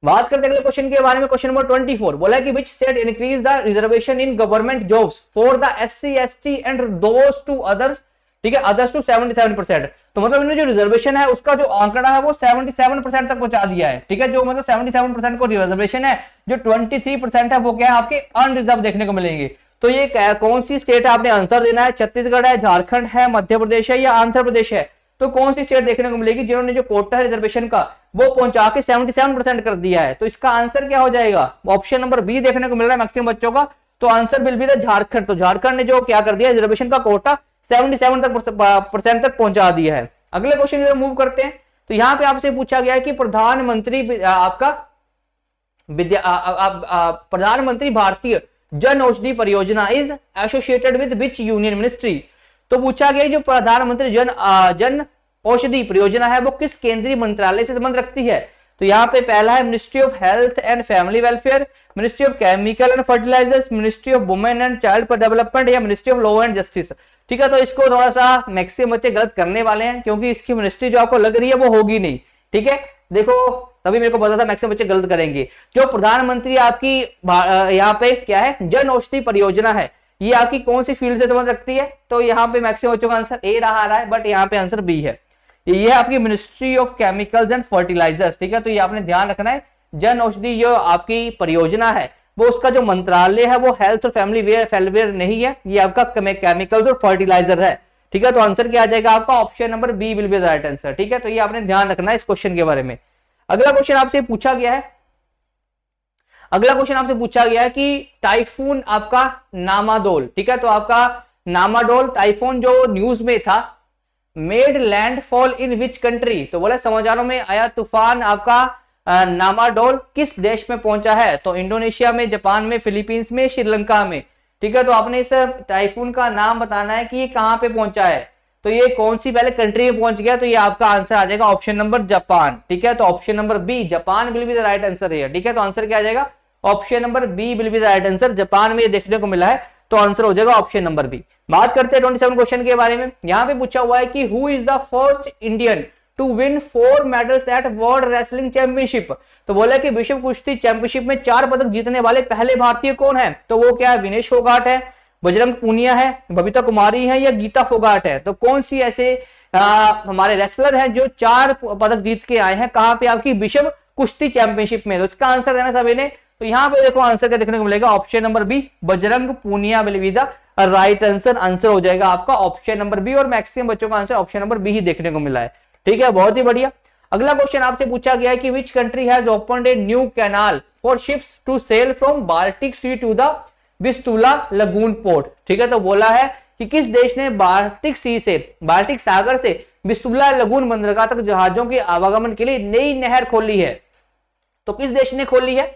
बात करते अगले क्वेश्चन के बारे में क्वेश्चन नंबर 24 बोला कि which state increase the reservation in government jobs for the S C S T and दोस्त टू अदर्स ठीक है अदर्स टू 77 परसेंट तो मतलब इन्होंने जो रिजर्वेशन है उसका जो आंकड़ा है वो 77 परसेंट तक पहुंचा दिया है ठीक है जो मतलब 77 परसेंट को रिजर्वेशन है जो 23 परसेंट है वो क्या है आपके अनरिजर्व देखने को मिलेंगे तो ये कौन सी स्टेट है आपने आंसर देना है छत्तीसगढ़ है झारखंड है मध्य प्रदेश है या आंध्र प्रदेश है तो कौन सी स्टेट देखने को मिलेगी जिन्होंने जो कोटा रिजर्वेशन का वो पहुंचा के 77 परसेंट कर दिया है तो इसका आंसर क्या हो जाएगा ऑप्शन नंबर बी देखने को मिल रहा है मैक्सिमम बच्चों का तो answer will be the Jharkhand तो झारखंड ने जो क्या कर दिया रिजर्वेशन का कोटा 77 तक परसेंट तक पहुंचा दिया है अगले क्वेश्चन की तरफ मूव करते हैं तो यहाँ पे आपसे पूछा गया है कि प्रधानमंत्री आपका प्रधानमंत्री भारतीय Jan Aushadhi Pariyojana is associated with which union ministry तो पूछा गया जो प्रधानमंत्री जन जन औषधि परियोजना है वो किस केंद्रीय मंत्रालय से संबंध रखती है तो यहाँ पे पहला है ministry of health and family welfare ministry of chemical and fertilisers ministry of women and child development या ministry of law and justice ठीक है तो इसको थोड़ा सा मैक्सिमम बच्चे गलत करने वाले हैं क्योंकि इसकी मिनिस्ट्री जो आपको लग रही है वो होगी नहीं ठीक है देखो तभी मेरे को पता था मैक्सिमम बच्चे गलत करेंगे जो प्रधानमंत्री आपकी यहाँ पे क्या है जन औषधि परियोजना है ये आपकी कौन सी फील्ड से संबंध रखती है तो यहाँ पे मैक्सिम बच्चों का आंसर ए रहा आ रहा है बट यहाँ पे आंसर बी है ये है आपकी ministry of chemicals and fertilisers ठीक है तो ये आपने ध्यान रखना है जन औषधि जो आपकी परियोजना है वो उसका जो मंत्रालय है वो हेल्थ और फैमिली फेलवेयर नहीं है ये आपका केमिकल्स और फर्टिलाइजर है ठीक है तो आंसर क्या आ जाएगा आपका option number B will be right answer ठीक है तो ये आपने ध्यान रखना है इस क्वेश्चन के बारे में अगला क्वेश्चन आपसे पूछा गया है अगला क्वेश्चन आपसे पूछा गया है कि टाइफून आपका नामाडोल ठीक है तो आपका नामाडोल टाइफून जो न्यूज में था made landfall in which country तो बोला समाचारों में आया तूफान आपका नामाडोल किस देश में पहुंचा है तो इंडोनेशिया में जापान में फिलीपींस में श्रीलंका में ठीक है तो आपने इस टाइफून का नाम बताना है कि ये कहां पे पहुंचा है तो ये कौन सी पहले कंट्री में पहुंच गया तो ये आपका आंसर आ जाएगा ऑप्शन नंबर जापान ठीक है तो option number B Japan will be the right answer है ठीक है तो आंसर क्या आ जाएगा option number B will be the right answer Japan में ये देखने को मिला है तो आंसर हो जाएगा ऑप्शन नंबर बी बात करते हैं ट्वेंटी सेवन क्वेश्चन के बारे में यहां पे पूछा हुआ है कि who is the first Indian to win four medals at world wrestling championship तो बोला कि विश्व कुश्ती चैंपियनशिप में चार पदक जीतने वाले पहले भारतीय कौन है तो वो क्या है विनेश फोगाट है बजरंग पूनिया है बबीता कुमारी है या गीता फोगाट है तो कौन सी ऐसे आ, हमारे रेसलर हैं जो चार पदक जीत के आए हैं कहां पे आपकी विश्व कुश्ती चैंपियनशिप में तो इसका आंसर देना सभी ने तो यहाँ पे देखो आंसर क्या देखने को मिलेगा option number B Bajrang Punia will be the right answer answer हो जाएगा आपका ऑप्शन नंबर बी और मैक्सिमम बच्चों का आंसर ऑप्शन नंबर बी ही देखने को मिला है ठीक है बहुत ही बढ़िया अगला क्वेश्चन आपसे पूछा गया है कि which country has open a new canal for ships to sail from Baltic Sea to the Vistula lagoon port ठीक है तो बोला है कि किस देश ने बाल्टिक सी से बाल्टिक सागर से बिस्तुला लगून बंदरगाह तक जहाजों के आवागमन के लिए नई नहर खोली है तो किस देश ने खोली है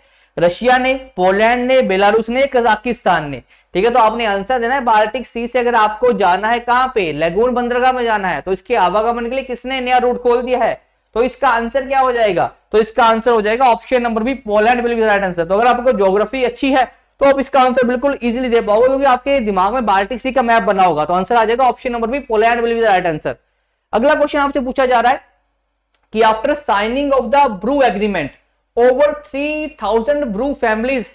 रशिया ने पोलैंड ने बेलारूस ने कजाकिस्तान ने ठीक है तो आपने आंसर देना है बाल्टिक सी से अगर आपको जाना है कहां पे लेगून बंदरगाह में जाना है तो इसके आवागमन के लिए किसने नया रूट खोल दिया है तो इसका आंसर क्या हो जाएगा तो इसका आंसर हो जाएगा option number B Poland will be right answer तो अगर आपको ज्योग्राफी अच्छी है तो आप इसका आंसर बिल्कुल इजिली दे पाओगे क्योंकि आपके दिमाग में बाल्टिक सी का मैप बना होगा तो आंसर आ जाएगा option number B Poland will be right answer अगला क्वेश्चन आपसे पूछा जा रहा है कि after signing of the Bru agreement over 3000 Bru families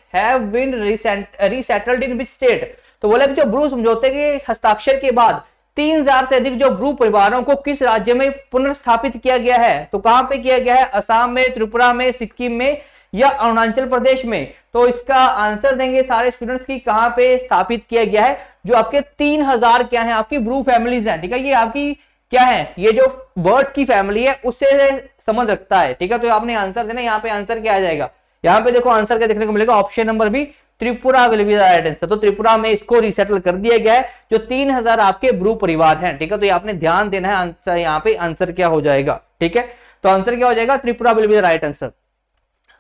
resettled in which state तो बोला जो ब्रू समझौते के हस्ताक्षर के बाद 3000 से अधिक जो ब्रू परिवारों को किस राज्य में पुनर्स्थापित किया गया है तो कहां पे किया गया है असम में त्रिपुरा में सिक्किम में या अरुणाचल प्रदेश में तो इसका आंसर देंगे सारे स्टूडेंट्स की कहां पे स्थापित किया गया है जो आपके 3000 क्या है आपकी ब्रू फैमिलीज हैं ठीक है ये आपकी क्या है ये जो वर्ड की फैमिली है उससे समझ रखता है ठीक है तो आपने आंसर देना यहाँ पे आंसर क्या आ जाएगा यहाँ पे देखो आंसर क्या देखने को मिलेगा option number B Tripura will be right answer तो त्रिपुरा में इसको रिसेटल कर दिया गया है जो तीन हजार आपके ब्रू परिवार हैं ठीक है तो ये आपने ध्यान देना है आंसर यहाँ पे आंसर क्या हो जाएगा ठीक है तो आंसर क्या हो जाएगा Tripura will be right answer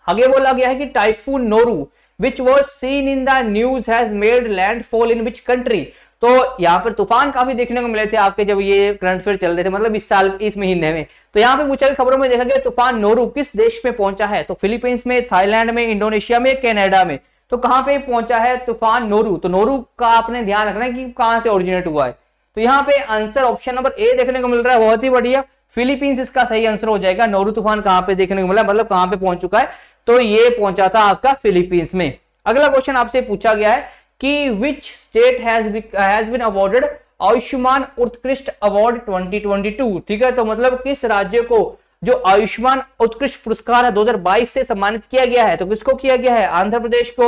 आगे बोला गया है कि typhoon Noru which was seen in the news has made landfall in which country तो यहाँ पर तूफान काफी देखने को मिले थे आपके जब ये करंट अफेयर चल रहे थे मतलब इस साल इस महीने में तो यहाँ पे पूछा गया खबरों में देखा गया तूफान नोरू किस देश में पहुंचा है तो फिलीपींस में थाईलैंड में इंडोनेशिया में कैनेडा में तो कहाँ पे पहुंचा है तूफान नोरू तो नोरू का आपने ध्यान रखना है कि कहां से ओरिजिनेट हुआ है तो यहाँ पे आंसर ऑप्शन नंबर ए देखने को मिल रहा है बहुत ही बढ़िया फिलीपींस इसका सही आंसर हो जाएगा नोरू तूफान कहां पे देखने को मिला मतलब कहां पे पहुंच चुका है तो ये पहुंचा था आपका फिलीपींस में अगला क्वेश्चन आपसे पूछा गया है कि which state has been awarded Ayushman Utkrisht award 2022 ठीक है तो मतलब किस राज्य को जो आयुष्मान उत्कृष्ट पुरस्कार है 2022 से सम्मानित किया गया है तो किसको किया गया है आंध्र प्रदेश को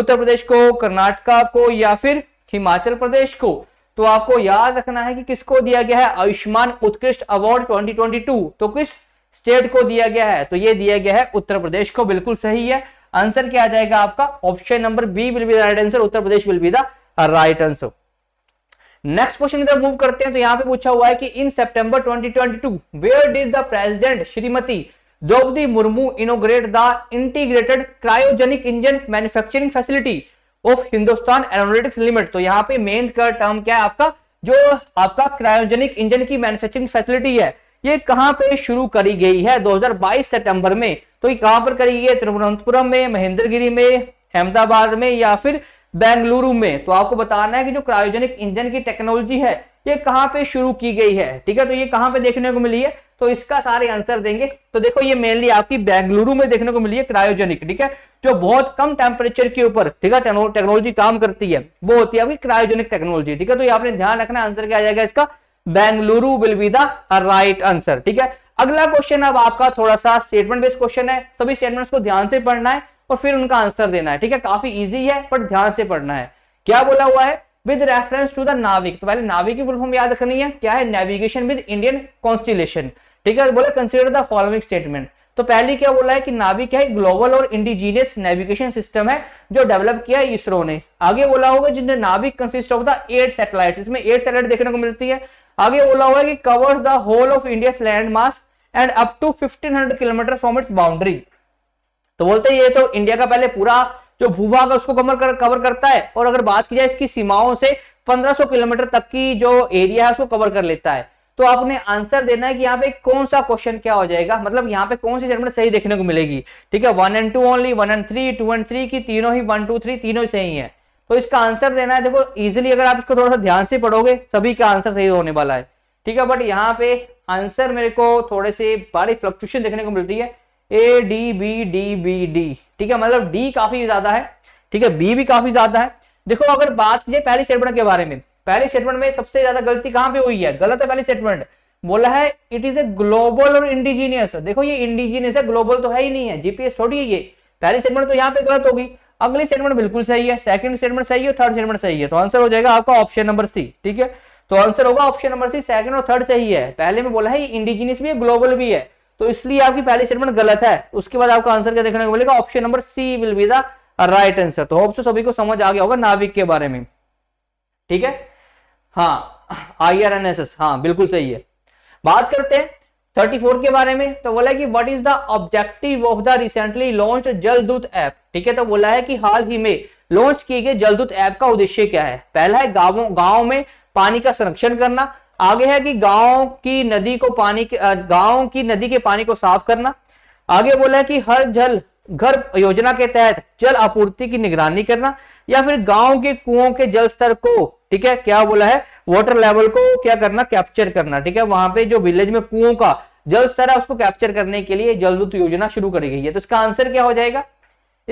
उत्तर प्रदेश को कर्नाटका को या फिर हिमाचल प्रदेश को तो आपको याद रखना है कि किसको दिया गया है आयुष्मान उत्कृष्ट अवार्ड 2022 तो किस स्टेट को दिया गया है तो यह दिया गया है उत्तर प्रदेश को बिल्कुल सही है आंसर क्या आ जाएगा आपका option number B will be the right answer Uttar Pradesh will be the right answer next question तरफ मूव करते हैं तो यहां पे पूछा हुआ है कि in September 2022 where did the president Shrimati Droupadi Murmu inaugurate the integrated cryogenic engine manufacturing facility of Hindustan aeronautics limited तो यहाँ पे मेन का टर्म क्या है आपका जो आपका क्रायोजेनिक इंजन की मैन्युफैक्चरिंग फैसिलिटी है ये कहां पे शुरू करी गई है 2022 सितंबर में तो ये कहां पर करी गई है तिरुवनंतपुरम में महेंद्रगिरी में अहमदाबाद में या फिर बेंगलुरु में तो आपको बताना है कि जो क्रायोजेनिक इंजन की टेक्नोलॉजी है ये कहां पे शुरू की गई है ठीक है तो ये कहां पे देखने को मिली है तो इसका सारे आंसर देंगे तो देखो ये मेनली आपकी बेंगलुरु में देखने को मिली है क्रायोजेनिक ठीक है जो बहुत कम टेम्परेचर के ऊपर ठीक है टेक्नोलॉजी काम करती है वो होती है आपकी क्रायोजेनिक टेक्नोलॉजी ठीक है तो ये आपने ध्यान रखना आंसर क्या आ जाएगा इसका Bengaluru will be the right answer ठीक है अगला क्वेश्चन अब आपका थोड़ा सा स्टेटमेंट बेस्ड क्वेश्चन है सभी स्टेटमेंट को ध्यान से पढ़ना है और फिर उनका आंसर देना है ठीक है काफी इजी है बट ध्यान से पढ़ना है क्या बोला हुआ है विद रेफरेंस टू द नाविक तो पहले नाविक की फुलफॉर्म याद रखनी है क्या है नेविगेशन विद इंडियन कॉन्स्टिलेशन ठीक है बोला कंसिडर द फॉलोइंग स्टेटमेंट तो पहले क्या बोला है कि नाविक है ग्लोबल और इंडिजीनियस नेविगेशन सिस्टम है जो डेवलप किया है इसरो ने आगे बोला होगा जिनमें NavIC consist of the eight satellite इसमें एट सैटेलाइट देखने को मिलती है आगे बोला हुआ है कि covers the whole of India land mass and up to 1500 kilometre from its boundary तो बोलते हैं ये तो इंडिया का पहले पूरा जो भूभाग है उसको कमर कर, कवर करता है और अगर बात की जाए इसकी सीमाओं से 1500 किलोमीटर तक की जो एरिया है उसको कवर कर लेता है तो आपने आंसर देना है कि यहाँ पे कौन सा क्वेश्चन क्या हो जाएगा मतलब यहाँ पे कौन सी स्टेटमेंट सही देखने को मिलेगी ठीक है one and two only one and three two and three की तीनों ही वन टू थ्री तीनों सही है तो इसका आंसर देना है देखो इजिली अगर आप इसको थोड़ा सा ध्यान से पढ़ोगे सभी का आंसर सही होने वाला है ठीक है बट यहाँ पे आंसर मेरे को थोड़े से बड़ी फ्लक्चुएशन देखने को मिलती है A D B D B D ठीक है मतलब डी काफी ज्यादा है ठीक है बी भी काफी ज्यादा है देखो अगर बात कीजिए पहले स्टेटमेंट के बारे में पहले स्टेटमेंट में सबसे ज्यादा गलती कहां पे हुई है गलत है पहले स्टेटमेंट बोला है इट इज ए ग्लोबल और इंडिजीनियस देखो ये इंडिजीनियस है ग्लोबल तो है ही नहीं है जीपीएस थोड़ी है ये पहले स्टेटमेंट तो यहाँ पे गलत होगी अगली स्टेटमेंट बिल्कुल सही है सेकंड स्टेटमेंट सही है थर्ड स्टेटमेंट सही है तो आंसर हो जाएगा आपका ऑप्शन नंबर सी ठीक है तो आंसर होगा ऑप्शन नंबर सी सेकंड और थर्ड सही है पहले में बोला है इंडिजिनियस भी है ग्लोबल भी है तो इसलिए आपकी पहली स्टेटमेंट गलत है उसके बाद आपका आंसर क्या देखने को मिलेगा option number C will be the right answer तो होप्स सभी को समझ आ गया होगा नाविक के बारे में ठीक है हाँ I R N S S हाँ बिल्कुल सही है बात करते हैं 34 के बारे में तो बोला कि what is the objective of the recently launch Jaldoot app ठीक है तो बोला है कि हाल ही में लॉन्च किए गए जलदूत ऐप का उद्देश्य क्या है पहला है गाँव गाँव में पानी का संरक्षण करना आगे है कि गाँव की नदी को पानी गाँव की नदी के पानी को साफ करना आगे बोला है कि हर जल घर योजना के तहत जल आपूर्ति की निगरानी करना या फिर गांव के कुओं के जल स्तर को ठीक है क्या बोला है वाटर लेवल को क्या करना कैप्चर करना ठीक है वहां पे जो विलेज में कुओं का जल स्तर है उसको कैप्चर करने के लिए जलदूत योजना शुरू करी गई है तो इसका आंसर क्या हो जाएगा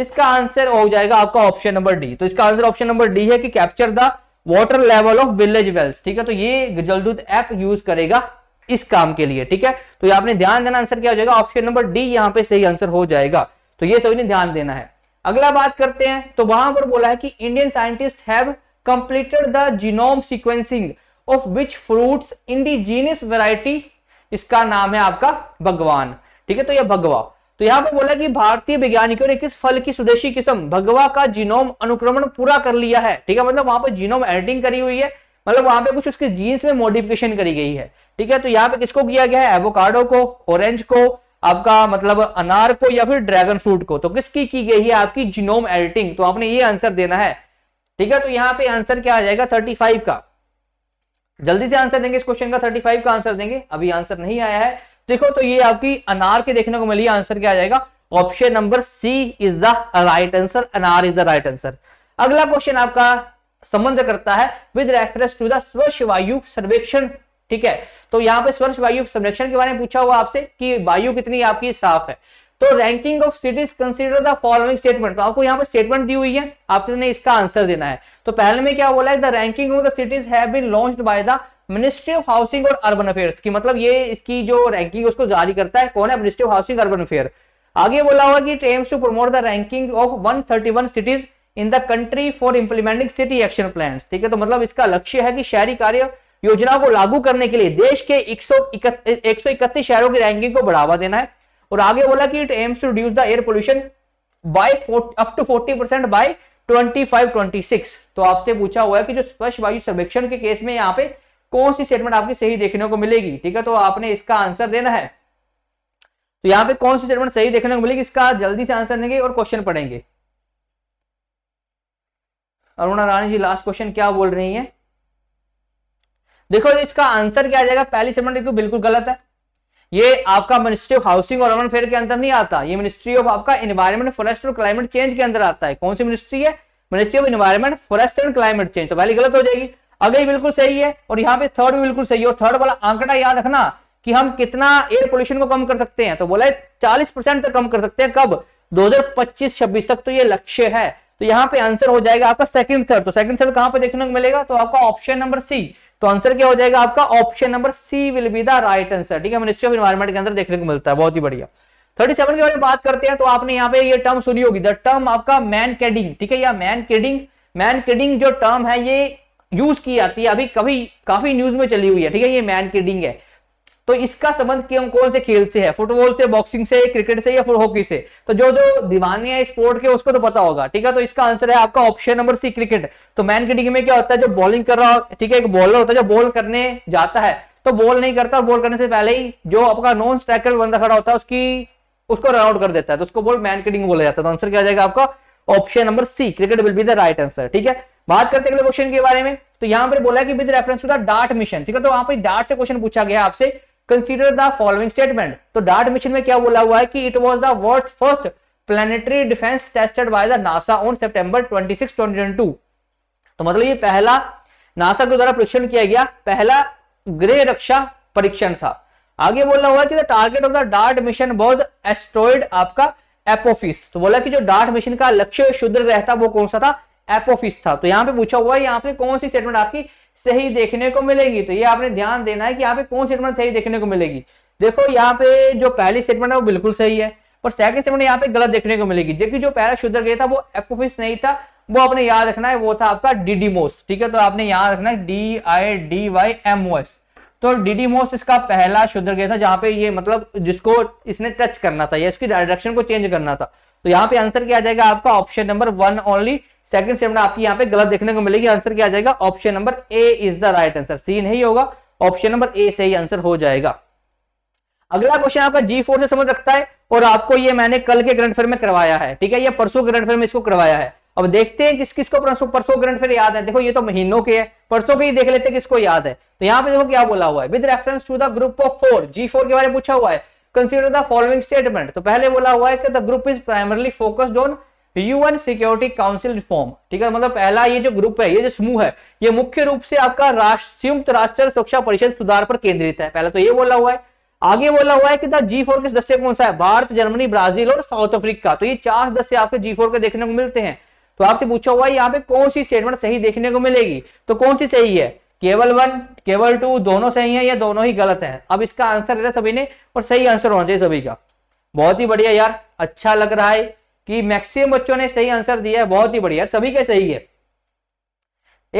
इसका आंसर हो जाएगा आपका ऑप्शन नंबर डी तो इसका आंसर ऑप्शन नंबर डी है कि capture the water level of village wells ठीक है तो ये जलदूत ऐप यूज करेगा इस काम के लिए ठीक है तो ये आपने ध्यान देना आंसर क्या हो जाएगा ऑप्शन नंबर डी यहाँ पे सही आंसर हो जाएगा तो ये सभी ने ध्यान देना है अगला बात करते हैं तो वहां पर बोला है कि Indian scientist have completed the genome sequencing of which fruits indigenous variety इसका नाम है आपका भगवान ठीक है तो यह भगवा तो यहाँ पर बोला कि भारतीय वैज्ञानिकों ने किस फल की स्वदेशी किस्म भगवा का जीनोम अनुक्रमण पूरा कर लिया है ठीक है मतलब वहां पर जीनोम एडिटिंग करी हुई है मतलब वहां पे कुछ उसके जीन्स में मॉडिफिकेशन करी गई है ठीक है तो यहाँ पे किसको किया गया है एवोकाडो को ऑरेंज को आपका मतलब अनार को या फिर ड्रैगन फ्रूट को तो किसकी की गई है आपकी जीनोम एडिटिंग तो आपने ये आंसर देना है ठीक है तो यहाँ पे आंसर क्या आ जाएगा फाइव का जल्दी से आंसर देंगे इस क्वेश्चन का फाइव का आंसर देंगे अभी आंसर नहीं आया है देखो तो ये आपकी अनार के देखने को मिली आंसर क्या आ जाएगा option number C is the right answer anar is the right answer अगला क्वेश्चन आपका संबंध करता है विद रेफरेंस टू द स्वच्छ वायु सर्वेक्षण ठीक है तो यहाँ पे स्वच्छ वायु संरक्षण के बारे में पूछा हुआ आपसे कि वायु कितनी आपकी साफ है तो ranking of cities consider the following statement तो आपको यहाँ पर स्टेटमेंट दी हुई है आपने इसका आंसर देना है तो पहले में क्या बोला है the ranking of the cities have been launched by the ministry of housing और अर्बन अफेयर्स की मतलब ये इसकी जो रैंकिंग है उसको जारी करता है कौन है ministry of housing urban affair आगे बोला हुआ कि aims to promote the ranking of 131 cities in the country for implementing city action plan ठीक है तो मतलब इसका लक्ष्य है कि शहरी कार्य योजना को लागू करने के लिए देश के एक सौ शहरों की रैंकिंग को बढ़ावा देना है और आगे बोला कि it aims to reduce the air pollution by up to 40 percent by twenty तो आपसे पूछा हुआ है कि जो स्पष्ट वायु सर्वेक्षण के केस में यहाँ पे कौन सी स्टेटमेंट आपकी सही देखने को मिलेगी ठीक है तो आपने इसका आंसर देना है तो यहाँ पे कौन सी स्टेटमेंट सही देखने को मिलेगी इसका जल्दी से आंसर देंगे और क्वेश्चन पढ़ेंगे अरुणा रानी जी लास्ट क्वेश्चन क्या बोल रही है देखो इसका आंसर क्या आ जाएगा पहली स्टेटमेंट बिल्कुल गलत है ये आपका मिनिस्ट्री ऑफ हाउसिंग और अर्बन फेयर के अंदर नहीं आता ये मिनिस्ट्री ऑफ आपका इन्वायरमेंट फॉरेस्ट और क्लाइमेट चेंज के अंदर आता है कौन सी मिनिस्ट्री है ministry of environment forest and climate change तो पहले गलत हो जाएगी अगली बिल्कुल सही है और यहाँ पे थर्ड भी बिल्कुल सही है और थर्ड वाला आंकड़ा याद रखना कि हम कितना एयर पोल्यूशन को कम कर सकते हैं तो बोला है चालीस परसेंट तक कम कर सकते हैं कब 2025 26 तक तो ये लक्ष्य है तो यहाँ पे आंसर हो जाएगा आपका सेकंड थर्ड तो सेकंड थर्ड कहां पे देखने को मिलेगा तो आपका ऑप्शन नंबर सी तो आंसर क्या हो जाएगा आपका option number C will be the right answer ठीक है मिनिस्ट्री ऑफ इन्वायरमेंट के अंदर देखने को मिलता है बहुत ही बढ़िया थर्टी सेवन के बारे में बात करते हैं तो आपने यहाँ पे ये टर्म सुनी होगी द टर्म आपका मैन केडिंग ठीक है या मैन केडिंग मैन केडिंग जो टर्म है ये यूज की जाती है अभी कभी काफी न्यूज में चली हुई है ठीक है ये मैन केडिंग है तो इसका संबंध क्यों कौन से खेल से है फुटबॉल से बॉक्सिंग से क्रिकेट से या फिर हॉकी से तो जो जो दीवाने है स्पोर्ट के उसको तो पता होगा ठीक है तो इसका आंसर है आपका ऑप्शन नंबर सी क्रिकेट तो मैन कैटेगरी में क्या होता है जो बॉलिंग कर रहा हो ठीक है एक बॉलर होता है जो बॉल करने जाता है तो बॉल नहीं करता बॉल करने से पहले ही जो आपका नॉन स्ट्राइकर बंदा खड़ा होता है उसकी उसको रनआउट कर देता है तो उसको बॉल मैन क्रिकेटिंग बोला जाता है तो आंसर क्या हो जाएगा आपका option number C cricket will be the right answer ठीक है बात करते अगले क्वेश्चन के बारे में तो यहाँ पर बोला कि with reference to the DART mission ठीक है तो वहां पर डार्ट से क्वेश्चन पूछा गया आपसे कंसिडर द फॉलोइंग स्टेटमेंट तो डार्ट मिशन में क्या बोला हुआ है कि it was the world first planetary defence tested by the NASA on September twenty six तो मतलब ये पहला नासा के द्वारा परीक्षण किया गया पहला ग्रह रक्षा परीक्षण था आगे बोला हुआ कि the target of the DART mission was asteroid आपका एपोफिस तो बोला कि जो डार्ट मिशन का लक्ष्य शुद्ध रहता वो कौन सा था एपोफिस था तो यहाँ पे पूछा हुआ है यहाँ पे कौन सी स्टेटमेंट आपकी सही देखने को मिलेगी तो ये आपने ध्यान देना है कि यहाँ पे कौन स्टेटमेंट सही देखने को मिलेगी देखो यहाँ पे जो पहली स्टेटमेंट है वो बिल्कुल सही है और सेकंड स्टेटमेंट यहाँ पे गलत देखने को मिलेगी देखिए जो पहला शुद्ध गया था वो एपोफिस नहीं था वो आपने याद रखना है वो था आपका डीडीमोस ठीक है तो आपने याद रखना है D I D Y M O S तो डीडीमोस इसका पहला शुद्ध गया था जहां पे ये मतलब जिसको इसने टच करना था या इसकी डायरेक्शन को चेंज करना था तो यहाँ पे आंसर क्या आ जाएगा आपका option number one only second statement आपकी यहाँ पे गलत देखने को मिलेगी आंसर क्या आ जाएगा option number A is the right answer C नहीं होगा ऑप्शन नंबर ए से ही आंसर हो जाएगा अगला क्वेश्चन आपका जी फोर से समझ रखता है और आपको ये मैंने कल के ग्रंट फेयर में करवाया है ठीक है ये परसों ग्रंट फेयर में इसको करवाया है अब देखते हैं किस किस को परसों परसों करंट फेयर याद है देखो ये तो महीनों के है परसों के ही देख लेते हैं किसको याद है तो यहाँ पे देखो क्या बोला हुआ है with reference to the group of four G के बारे में पूछा हुआ है कंसिडर द फॉलोइंग स्टेटमेंट तो पहले बोला हुआ है कि the group is primarily focused on UN security council reform ठीक है मतलब पहला ये जो ग्रुप है ये जो समूह है ये मुख्य रूप से आपका राष्ट्र संयुक्त राष्ट्र सुरक्षा परिषद सुधार पर केंद्रित है पहला तो ये बोला हुआ है आगे बोला हुआ है कि जी फोर के सदस्य कौन सा है भारत जर्मनी ब्राजील और साउथ अफ्रीका तो ये चार सदस्य आपके जी फोर के देखने को मिलते हैं तो आपसे पूछा हुआ है यहाँ पे कौन सी स्टेटमेंट सही देखने को मिलेगी तो कौन सी सही है केवल वन केवल टू दोनों सही है या दोनों ही गलत है अब इसका आंसर है सभी ने और सही आंसर होना चाहिए सभी का बहुत ही बढ़िया यार अच्छा लग रहा है कि मैक्सिमम बच्चों ने सही आंसर दिया है बहुत ही बढ़िया सभी का सही है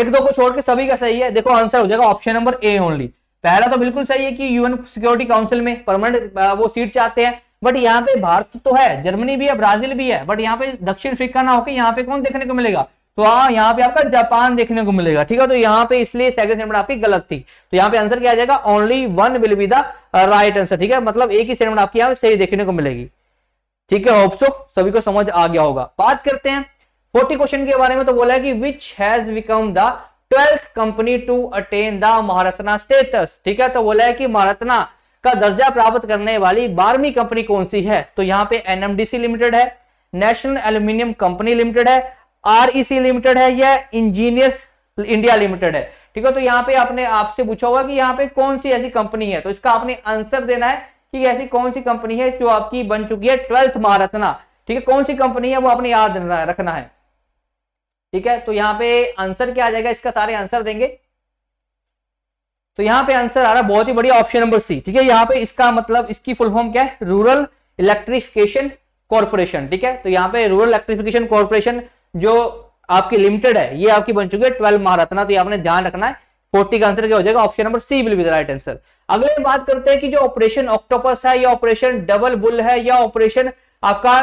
एक दो को छोड़ के सभी का सही है देखो आंसर हो जाएगा ऑप्शन नंबर ए ओनली पहला तो बिल्कुल सही है कि यूएन सिक्योरिटी काउंसिल में परमानेंट वो सीट चाहते हैं बट यहाँ पे भारत तो है जर्मनी भी है ब्राजील भी है बट यहाँ पे दक्षिण अफ्रीका ना होकर यहाँ पे कौन देखने को मिलेगा तो हाँ यहाँ पे आपका जापान देखने को मिलेगा ठीक है तो यहाँ पे इसलिए सेकंड स्टेटमेंट आपकी गलत थी तो यहाँ पे आंसर क्या आ जाएगा only one will be the right answer ठीक है मतलब एक ही स्टेटमेंट आपकी यहाँ सही देखने को मिलेगी ठीक है होप्सो सभी को समझ आ गया होगा बात करते हैं फोर्टी क्वेश्चन के बारे में तो बोला है कि which has become the twelfth company to attain the Maharatna status ठीक है तो बोला है कि महारत्ना का दर्जा प्राप्त करने वाली बारहवीं कंपनी कौन सी है तो यहाँ पे एनएमडीसी लिमिटेड है नेशनल एल्यूमिनियम कंपनी लिमिटेड है आरईसी लिमिटेड e है या इंजीनियर्स इंडिया लिमिटेड है ठीक है तो यहाँ पे आपने आपसे पूछा होगा कि यहाँ पे कौन सी ऐसी कंपनी है तो इसका आपने आंसर देना है ठीक है ऐसी कौन सी कंपनी है जो आपकी बन चुकी है ट्वेल्थ महारत्ना ठीक है कौन सी कंपनी है वो आपने याद रखना है ठीक है तो यहाँ पे आंसर क्या आ जाएगा इसका सारे आंसर देंगे तो यहाँ पे आंसर आ रहा है बहुत ही बढ़िया ऑप्शन नंबर सी ठीक है यहाँ पे इसका मतलब इसकी फुल फॉर्म क्या है रूरल इलेक्ट्रिफिकेशन कॉर्पोरेशन ठीक है तो यहाँ पे रूरल इलेक्ट्रिफिकेशन कॉर्पोरेशन जो आपकी लिमिटेड है ये आपकी बन चुकी है ट्वेल्व महारत्ना तो ये आपने ध्यान रखना है फोर्टी का आंसर क्या हो जाएगा option number C will be the right answer अगले बात करते हैं कि जो ऑपरेशन ऑक्टोपस है या ऑपरेशन डबल बुल है या ऑपरेशन आपका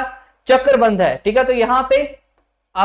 चक्रबंध है ठीक है तो यहाँ पे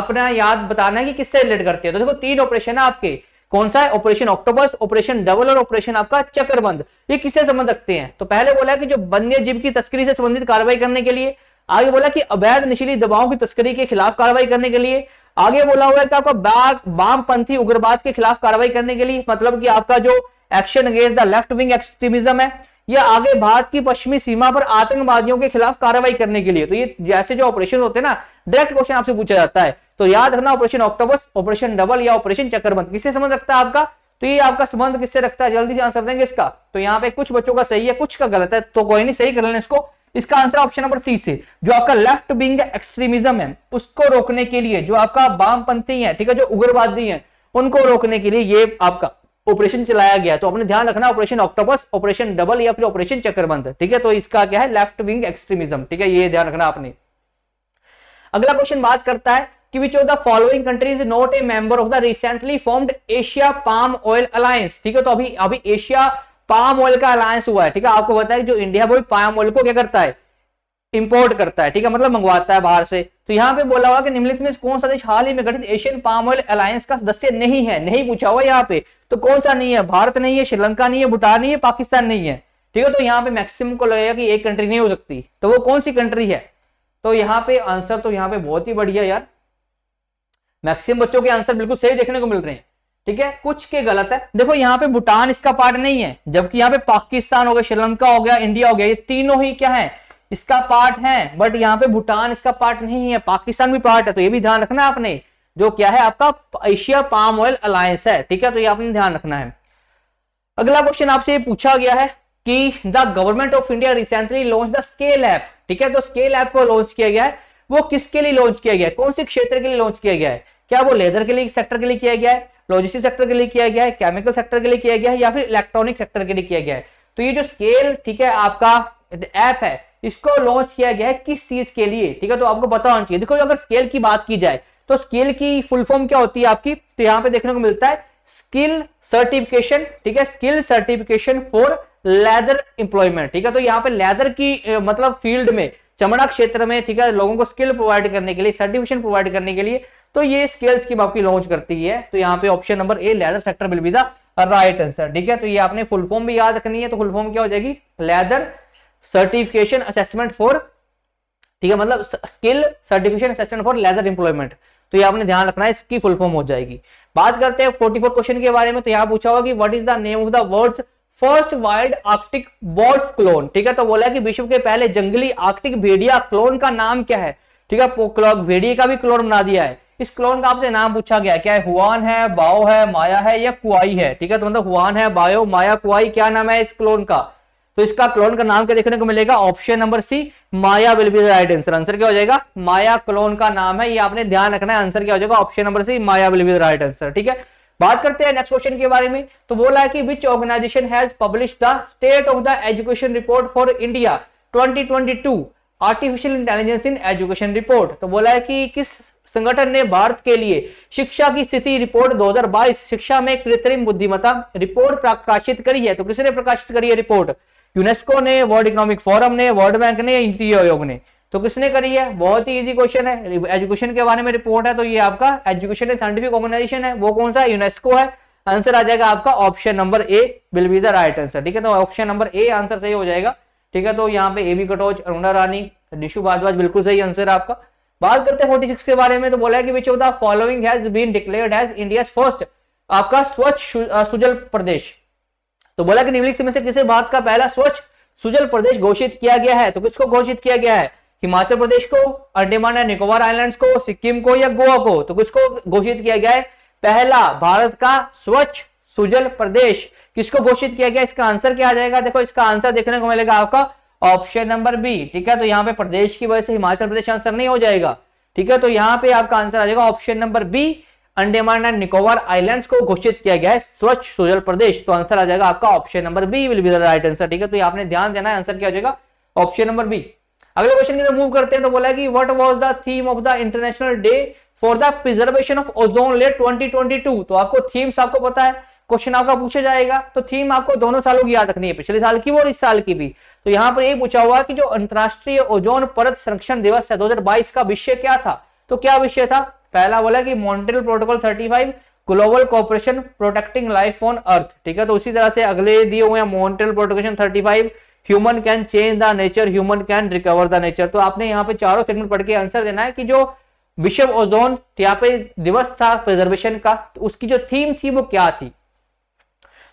अपना याद बताना है कि किससे रिलेट करते हैं तो देखो तीन ऑपरेशन है आपके कौन सा है ऑपरेशन ऑक्टोपस ऑपरेशन डबल और ऑपरेशन आपका चक्रबंद ये किससे संबंध रखते हैं तो पहले बोला कि जो वन्य जीव की तस्करी से संबंधित कार्रवाई करने के लिए आगे बोला कि अवैध नशीली दवाओं की तस्करी के खिलाफ कार्रवाई करने के लिए आगे बोला हुआ है कि आपका वामपंथी उग्रवाद के खिलाफ कार्रवाई करने के लिए मतलब कि आपका जो action against the left wing extremism है या आगे भारत की पश्चिमी सीमा पर आतंकवादियों के खिलाफ कार्रवाई करने के लिए तो ये जैसे जो ऑपरेशन होते हैं ना डायरेक्ट क्वेश्चन आपसे पूछा जाता है तो याद रखना ऑपरेशन ऑक्टोबस ऑपरेशन डबल या ऑपरेशन चक्रबंध किससे संबंध रखता है आपका तो ये आपका संबंध किससे रखता है जल्दी से आंसर देंगे इसका तो यहाँ पे कुछ बच्चों का सही है कुछ का गलत है तो कोई नहीं सही कर लेना इसको इसका आंसर ऑप्शन नंबर सी से जो आपका लेफ्ट विंग एक्सट्रीमिज्म है उसको रोकने के लिए जो आपका वामपंथी है ठीक है जो उग्रवादी है उनको रोकने के लिए ये आपका ऑपरेशन चलाया गया तो अपने ध्यान रखना ऑपरेशन ऑक्टोपस ऑपरेशन डबल या फिर ऑपरेशन चक्रबंद ठीक है तो इसका क्या है लेफ्ट विंग एक्सट्रीमिज्म ठीक है ये ध्यान रखना आपने अगला क्वेश्चन बात करता है कि which of the following countries not a member of the recently formed Asia palm oil alliance ठीक है तो अभी अभी एशिया पाम ऑयल का अलायंस हुआ है ठीक है आपको बताया जो इंडिया वो पाम ऑयल को क्या करता है इंपोर्ट करता है ठीक है मतलब मंगवाता है बाहर से तो यहां पे बोला हुआ कि निम्नलिखित में कौन सा देश हाल ही में गठित एशियन पाम ऑयल अलायंस का सदस्य नहीं है नहीं पूछा हुआ यहाँ पे तो कौन सा नहीं है भारत नहीं है श्रीलंका नहीं है भूटान नहीं है पाकिस्तान नहीं है ठीक है तो यहाँ पे मैक्सिमम को लगेगा कि एक कंट्री नहीं हो सकती तो वो कौन सी कंट्री है तो यहाँ पे आंसर तो यहाँ पे बहुत ही बढ़िया यार मैक्सिमम बच्चों के आंसर बिल्कुल सही देखने को मिल रहे हैं ठीक है कुछ के गलत है देखो यहाँ पे भूटान इसका पार्ट नहीं है जबकि यहाँ पे पाकिस्तान हो गया श्रीलंका हो गया इंडिया हो गया ये तीनों ही क्या है इसका पार्ट है बट यहाँ पे भूटान इसका पार्ट नहीं है पाकिस्तान भी पार्ट है तो ये भी ध्यान रखना आपने जो क्या है आपका एशिया पाम ऑयल अलायंस है ठीक है तो ये आपने ध्यान रखना है अगला क्वेश्चन आपसे पूछा गया है कि the government of India recently launch the scale app ठीक है तो स्केल ऐप को लॉन्च किया गया है वो किसके लिए लॉन्च किया गया है कौन से क्षेत्र के लिए लॉन्च किया गया है क्या वो लेदर के लिए सेक्टर के लिए किया गया है लॉजिस्टिक सेक्टर के लिए किया गया है केमिकल सेक्टर के लिए किया गया है या फिर इलेक्ट्रॉनिक सेक्टर के लिए किया गया है तो ये जो स्केल ठीक है आपका ऐप है इसको लॉन्च किया गया है किस चीज के लिए ठीक है तो आपको पता होना चाहिए देखो अगर स्केल की बात की जाए तो स्किल की फुल फॉर्म क्या होती है आपकी तो यहाँ पे देखने को मिलता है स्किल सर्टिफिकेशन ठीक है skill certification for leather employment ठीक है तो यहाँ पे लेदर की मतलब फील्ड में चमड़ा क्षेत्र में ठीक है लोगों को स्किल प्रोवाइड करने के लिए सर्टिफिकेशन प्रोवाइड करने के लिए तो ये स्किल्स स्कीम आपकी लॉन्च करती है तो यहाँ पे option number A leather sector will be the right answer ठीक है तो ये आपने फुल फॉर्म भी याद रखनी है तो फुल फॉर्म क्या हो जाएगी लेदर सर्टिफिकेशन असेसमेंट फॉर ठीक है मतलब skill certification assessment for leather employment तो ये आपने ध्यान रखना है इसकी फुल फॉर्म हो जाएगी बात करते हैं 44 क्वेश्चन के बारे में तो यहां पूछा होगा कि what is the name of the world first wild arctic board clone ठीक है तो बोला कि विश्व के पहले जंगली आर्टिक भेड़िया क्लोन का नाम क्या है ठीक है भेड़िए का भी क्लोन बना दिया है इस क्लोन का आपसे नाम पूछा गया क्या है हुआन है बाओ है माया है या कुआई है ठीक है तो मतलब हुआन है बायो माया कुआई क्या नाम है इस क्लोन का तो इसका क्लोन का नाम क्या देखने को मिलेगा option number C Maya will be the right answer answer क्या हो जाएगा माया क्लोन का नाम है ये आपने ध्यान रखना है आंसर क्या हो जाएगा option number C Maya will be the right answer ठीक है बात करते हैं नेक्स्ट क्वेश्चन के बारे में तो बोला है कि which organisation has publish the state of the education report for India 2022 artificial intelligence in education report तो बोला है कि किस संगठन ने भारत के लिए शिक्षा की स्थिति रिपोर्ट 2022 शिक्षा में कृत्रिम बुद्धिमता रिपोर्ट प्रकाशित करी है तो किसने प्रकाशित करी है रिपोर्ट यूनेस्को ने वर्ल्ड इकोनॉमिक फोरम ने वर्ल्ड बैंक ने या नीति आयोग ने तो किसने करी है बहुत ही इजी क्वेश्चन है एजुकेशन के बारे में रिपोर्ट है तो ये आपका एजुकेशन एंड साइंटिफिक ऑर्गेनाइजेशन है वो कौन सा यूनेस्को है आंसर आ जाएगा आपका option number A will be the right answer ठीक है तो ऑप्शन नंबर ए आंसर सही हो जाएगा ठीक है तो यहाँ पे ए बी कटोच अरुणा रानी निशु भारद्वाज बिल्कुल सही आंसर आपका बात करते हैं फोर्टी के बारे में तो बोला है कि which of the following has been declared as India first आपका स्वच्छ सुजल प्रदेश तो बोला कि निम्नलिखित में से किसे भारत का पहला स्वच्छ सुजल प्रदेश घोषित किया गया है तो किसको घोषित किया गया है हिमाचल प्रदेश को अंडेमान एंड निकोबार आइलैंड को सिक्किम को या गोवा को तो किसको घोषित किया गया है पहला भारत का स्वच्छ सुजल प्रदेश किसको घोषित किया गया इसका आंसर क्या आ जाएगा देखो इसका आंसर देखने को मिलेगा आपका ऑप्शन नंबर बी ठीक है तो यहाँ पे प्रदेश की वजह से हिमाचल प्रदेश आंसर नहीं हो जाएगा ठीक है तो यहाँ पे आपका आंसर आ जाएगा option number B Andaman and Nicobar islands को घोषित किया गया है स्वच्छ सुजल प्रदेश तो आंसर आ जाएगा आपका option number B will be the right answer ठीक है तो ये आपने ध्यान देना है आंसर क्या हो जाएगा ऑप्शन नंबर बी अगले क्वेश्चन की तरफ मूव करते हैं तो बोला कि what was the theme of the international day for the preservation of ozone layer 2022 तो आपको थीम्स आपको पता है क्वेश्चन आपका पूछा जाएगा तो थीम आपको दोनों सालों की याद रखनी है पिछले साल की भी और इस साल की भी तो यहाँ पर ये पूछा हुआ कि जो अंतर्राष्ट्रीय ओजोन परत संरक्षण दिवस है 2022 का विषय क्या था तो क्या विषय था पहला बोला कि Montreal protocol 35 global cooperation protecting life on earth ठीक है तो उसी तरह से अगले दिए हुए हैं Montreal protocol 35 human can change the nature human can recover the nature तो आपने यहाँ पे चारों सेगमेंट पढ़ के आंसर देना है कि जो विश्व ओजोन तो यहाँ पे दिवस था प्रिजर्वेशन का तो उसकी जो थीम थी वो क्या थी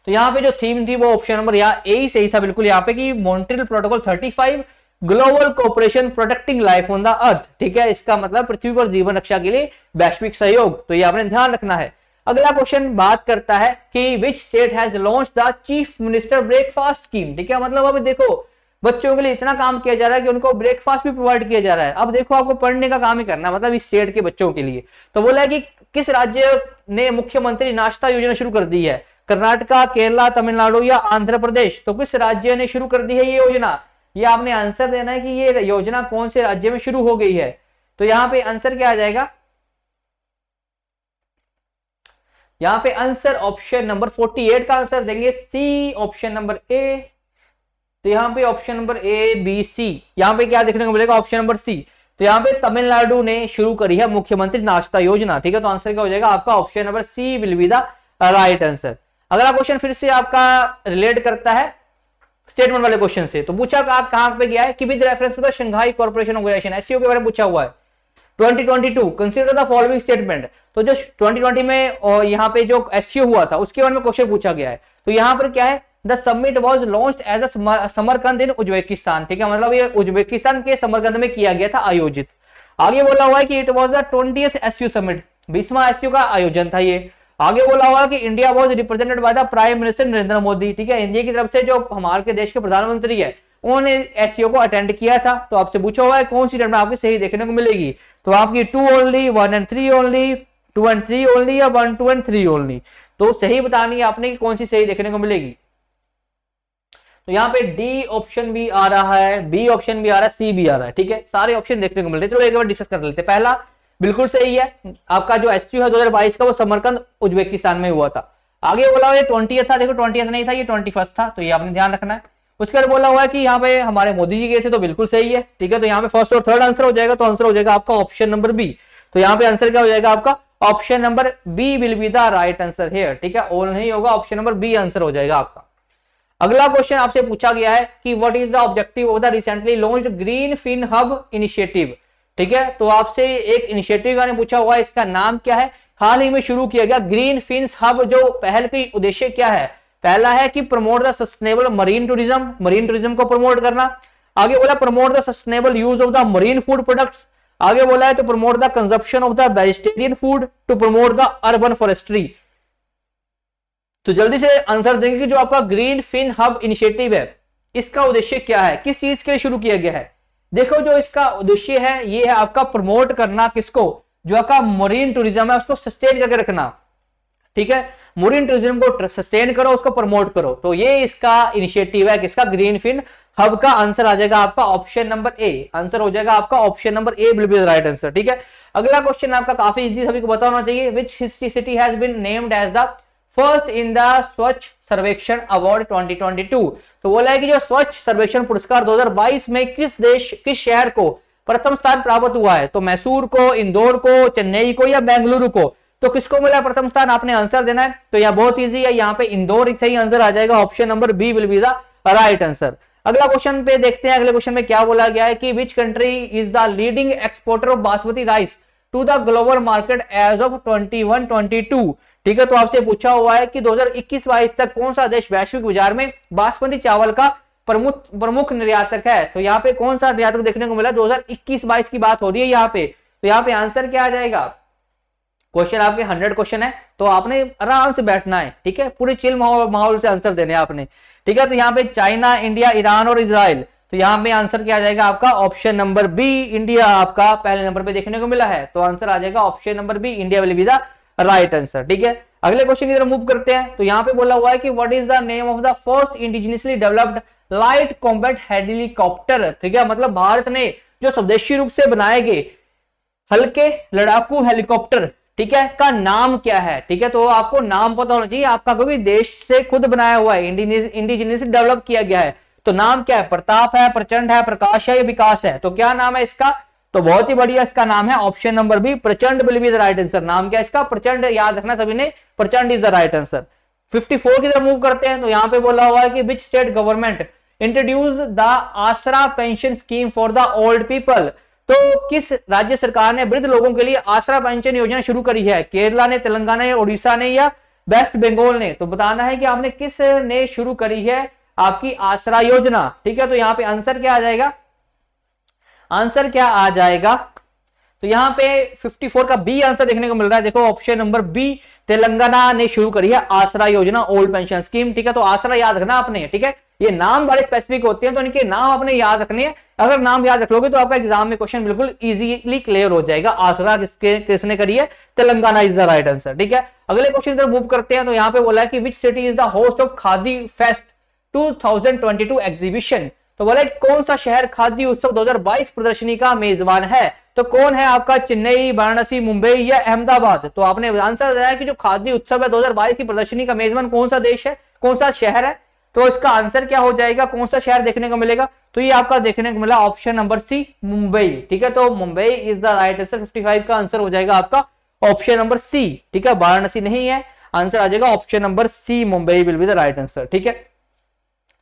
तो यहाँ पे जो थीम थी वो ऑप्शन नंबर यहाँ ए ही सही था बिल्कुल यहाँ पे कि Montreal protocol five global cooperation protecting life on the earth ठीक है इसका मतलब पृथ्वी पर जीवन रक्षा के लिए वैश्विक सहयोग तो ये आपने ध्यान रखना है अगला क्वेश्चन बात करता है कि which state has launch the chief minister breakfast scheme ठीक है मतलब अब देखो बच्चों के लिए इतना काम किया जा रहा है कि उनको ब्रेकफास्ट भी प्रोवाइड किया जा रहा है अब देखो आपको पढ़ने का काम ही करना मतलब इस स्टेट के बच्चों के लिए तो बोला है कि किस राज्य ने मुख्यमंत्री नाश्ता योजना शुरू कर दी है कर्नाटका केरला तमिलनाडु या आंध्र प्रदेश तो किस राज्य ने शुरू कर दी है ये योजना ये आपने आंसर देना है कि ये योजना कौन से राज्य में शुरू हो गई है तो यहां पे आंसर क्या आ जाएगा यहां पे आंसर ऑप्शन नंबर 48 का आंसर देंगे सी ऑप्शन नंबर ए तो यहां पे option number A B C यहाँ पे क्या देखने को मिलेगा ऑप्शन नंबर सी तो यहाँ पे तमिलनाडु ने शुरू करी है मुख्यमंत्री नाश्ता योजना ठीक है तो आंसर क्या हो जाएगा आपका option number C will be the right answer अगला क्वेश्चन फिर से आपका रिलेट करता है स्टेटमेंट वाले क्वेश्चन से तो पूछा कहां पे गया है कि with reference to the Shanghai corporation organisation SCO के बारे में पूछा हुआ है 2022 कंसीडर द फॉलोइंग स्टेटमेंट तो जो 2020 में और यहां पे जो एससीओ e हुआ था उसके बारे में क्वेश्चन पूछा गया है तो यहां पर क्या है the summit was launch as a Samarkand in Uzbekistan ठीक है मतलब ये उज्बेकिस्तान के समरकंद में किया गया था आयोजित आगे बोला हुआ है कि it was the twenty SCO summit बीसवा एसयू का आयोजन था ये आगे बोला हुआ कि India was represented by the prime minister Narendra Modi ठीक है इंडिया की तरफ से जो हमारे देश के प्रधानमंत्री है उन्होंने एस को अटेंड किया था तो आपसे पूछा हुआ है कौन सी टर्म आपको सही देखने को मिलेगी तो आपकी two only one and three only two and three only या one two and three only तो सही बतानी है आपने कि कौन सी सही देखने को मिलेगी तो यहाँ पे डी ऑप्शन भी आ रहा है बी ऑप्शन भी आ रहा है सी भी आ रहा है ठीक है सारे ऑप्शन देखने को मिल रहे हैं चलो एक बार डिस्कस कर लेते हैं पहला बिल्कुल सही है आपका जो एस है दो का वो समरकंद उज्बेकिस्तान में हुआ था आगे बोला हुआ ट्वेंटी था देखो ट्वेंटी नहीं था ये ट्वेंटी था तो ये आपने ध्यान रखना है उसके बाद बोला हुआ है कि यहाँ पे हमारे मोदी जी गए थे तो बिल्कुल सही है ठीक है तो यहाँ पे फर्स्ट और थर्ड आंसर हो जाएगा तो आंसर हो जाएगा आपका ऑप्शन नंबर बी तो यहाँ पे आंसर क्या हो जाएगा आपका option number B will be the right answer here ठीक है और नहीं होगा ऑप्शन नंबर बी आंसर हो जाएगा आपका अगला क्वेश्चन आपसे पूछा गया है कि what is the objective of the recently launch green fin hub initiative ठीक है तो आपसे एक इनिशिएटिव ने पूछा हुआ इसका नाम क्या है हाल ही में शुरू किया गया ग्रीन फिंस हब जो पहल की उद्देश्य क्या है पहला है कि promote the sustainable marine tourism marine tourism को प्रमोट करना आगे बोला promote the sustainable use of the marine food products आगे बोला है तो promote the consumption of the vegetarian food to promote the urban forestry तो जल्दी से आंसर देंगे कि जो आपका ग्रीन फिन हब इनिशिएटिव है इसका उद्देश्य क्या है किस चीज के लिए शुरू किया गया है देखो जो इसका उद्देश्य है ये है आपका प्रमोट करना किसको जो आपका मरीन टूरिज्म है उसको सस्टेन करके रखना ठीक है मरीन टूरिज्म को सस्टेन करो उसको प्रमोट करो तो ये इसका इनिशिएटिव है किसका ग्रीन फिन हब का आंसर आ जाएगा आपका ऑप्शन नंबर ए आंसर हो जाएगा आपका option number A will be right answer ठीक है अगला क्वेश्चन आपका काफी इजी सभी को बताना चाहिए which history city has been named as the first in the Swachh Survekshan award 2022 तो बोला है कि जो स्वच्छ सर्वेक्षण पुरस्कार 2022 में किस देश किस शहर को प्रथम स्थान प्राप्त हुआ है तो मैसूर को इंदौर को चेन्नई को या बेंगलुरु को तो किसको मिला प्रथम स्थान आपने आंसर देना है तो यह बहुत ईजी है यहाँ पे इंदौर सही आंसर आ जाएगा option number B will be the right answer अगला क्वेश्चन पे देखते हैं अगले क्वेश्चन में क्या बोला गया है कि which country is the leading exporter of basmati rice to the global market as of 21 22 ठीक है तो आपसे पूछा हुआ है कि 2021-22 तक कौन सा देश वैश्विक बाजार में बासमती चावल का प्रमुख प्रमुख निर्यातक है तो यहाँ पे कौन सा निर्यातक देखने को मिला 2021-22 की बात हो रही है यहाँ पे तो यहाँ पे आंसर क्या आ जाएगा क्वेश्चन आपके हंड्रेड क्वेश्चन है तो आपने आराम से बैठना है ठीक है पूरे चिल माहौल से आंसर देने आपने ठीक है तो यहाँ पे चाइना इंडिया ईरान और इसराइल तो यहाँ पे आंसर क्या आ जाएगा आपका ऑप्शन नंबर बी इंडिया आपका पहले नंबर पे देखने को मिला है तो आंसर आ जाएगा option number B India will be the right answer ठीक है अगले क्वेश्चन की तरफ मूव करते हैं तो यहां पे बोला हुआ है कि what is the name of the first indigenously developed light combat helicopter ठीक है मतलब भारत ने जो स्वदेशी रूप से बनाए गए हल्के लड़ाकू हेलीकॉप्टर ठीक है का नाम क्या है ठीक है तो आपको नाम पता होना चाहिए आपका क्योंकि देश से खुद बनाया हुआ है इंडिजिनियस डेवलप किया गया है तो नाम क्या है प्रताप है प्रचंड है प्रकाश है या विकास है तो क्या नाम है इसका तो बहुत ही बढ़िया इसका नाम है option number B Prachand will be the right answer नाम क्या इसका प्रचंड याद रखना सभी ने प्रचंड इज द राइट आंसर 54 की तरफ मूव करते हैं तो यहां पे बोला हुआ है कि which state government introduce the Aasara pension scheme for the old people तो किस राज्य सरकार ने वृद्ध लोगों के लिए आसरा पेंशन योजना शुरू करी है केरला ने तेलंगाना ने उड़ीसा ने या वेस्ट बंगाल ने तो बताना है कि आपने किस ने शुरू करी है आपकी आसरा योजना ठीक है तो यहाँ पे आंसर क्या आ जाएगा आंसर क्या आ जाएगा तो यहाँ पे 54 का बी आंसर देखने को मिल रहा है देखो ऑप्शन नंबर बी तेलंगाना ने शुरू करी है आसरा योजना ओल्ड पेंशन स्कीम ठीक है तो आसरा याद रखना आपने ठीक है ये नाम बड़े स्पेसिफिक होते हैं तो इनके नाम आपने याद रखने हैं अगर नाम याद रख लोगे तो आपका एग्जाम में क्वेश्चन बिल्कुल इजीली क्लियर हो जाएगा आसरा किसके किसने करी है Telangana is the right answer ठीक है अगले क्वेश्चन जब मूव करते हैं तो यहाँ पे बोला है कि which city is the host of Khadi fest two exhibition तो बोले कौन सा शहर खादी उत्सव 2022 प्रदर्शनी का मेजबान है तो कौन है आपका चेन्नई वाराणसी मुंबई या अहमदाबाद तो आपने आंसर दिया कि जो खादी उत्सव है 2022 की प्रदर्शनी का मेजबान कौन सा देश है कौन सा शहर है तो इसका आंसर क्या हो जाएगा कौन सा शहर देखने को मिलेगा तो ये आपका देखने को मिला ऑप्शन नंबर सी मुंबई ठीक है तो Mumbai is the right answer fifty का आंसर हो जाएगा आपका ऑप्शन नंबर सी ठीक है वाराणसी नहीं है आंसर आ जाएगा option number C Mumbai will be the right answer ठीक है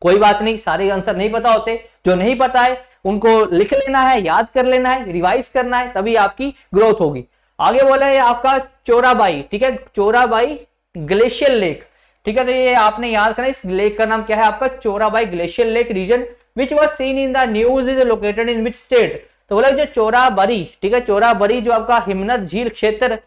कोई बात नहीं सारे आंसर नहीं पता होते जो नहीं पता है उनको लिख लेना है याद कर लेना है रिवाइज करना है तभी आपकी ग्रोथ होगी आगे बोला है आपका चोराबाई ठीक है चोराबाई ग्लेशियल लेक ठीक है तो ये आपने याद करना इस लेक का नाम क्या है आपका Chorabari glacier lake region which was seen in the news is located in which state तो बोला जो चोराबरी ठीक है चोराबरी जो आपका हिमनद झील क्षेत्र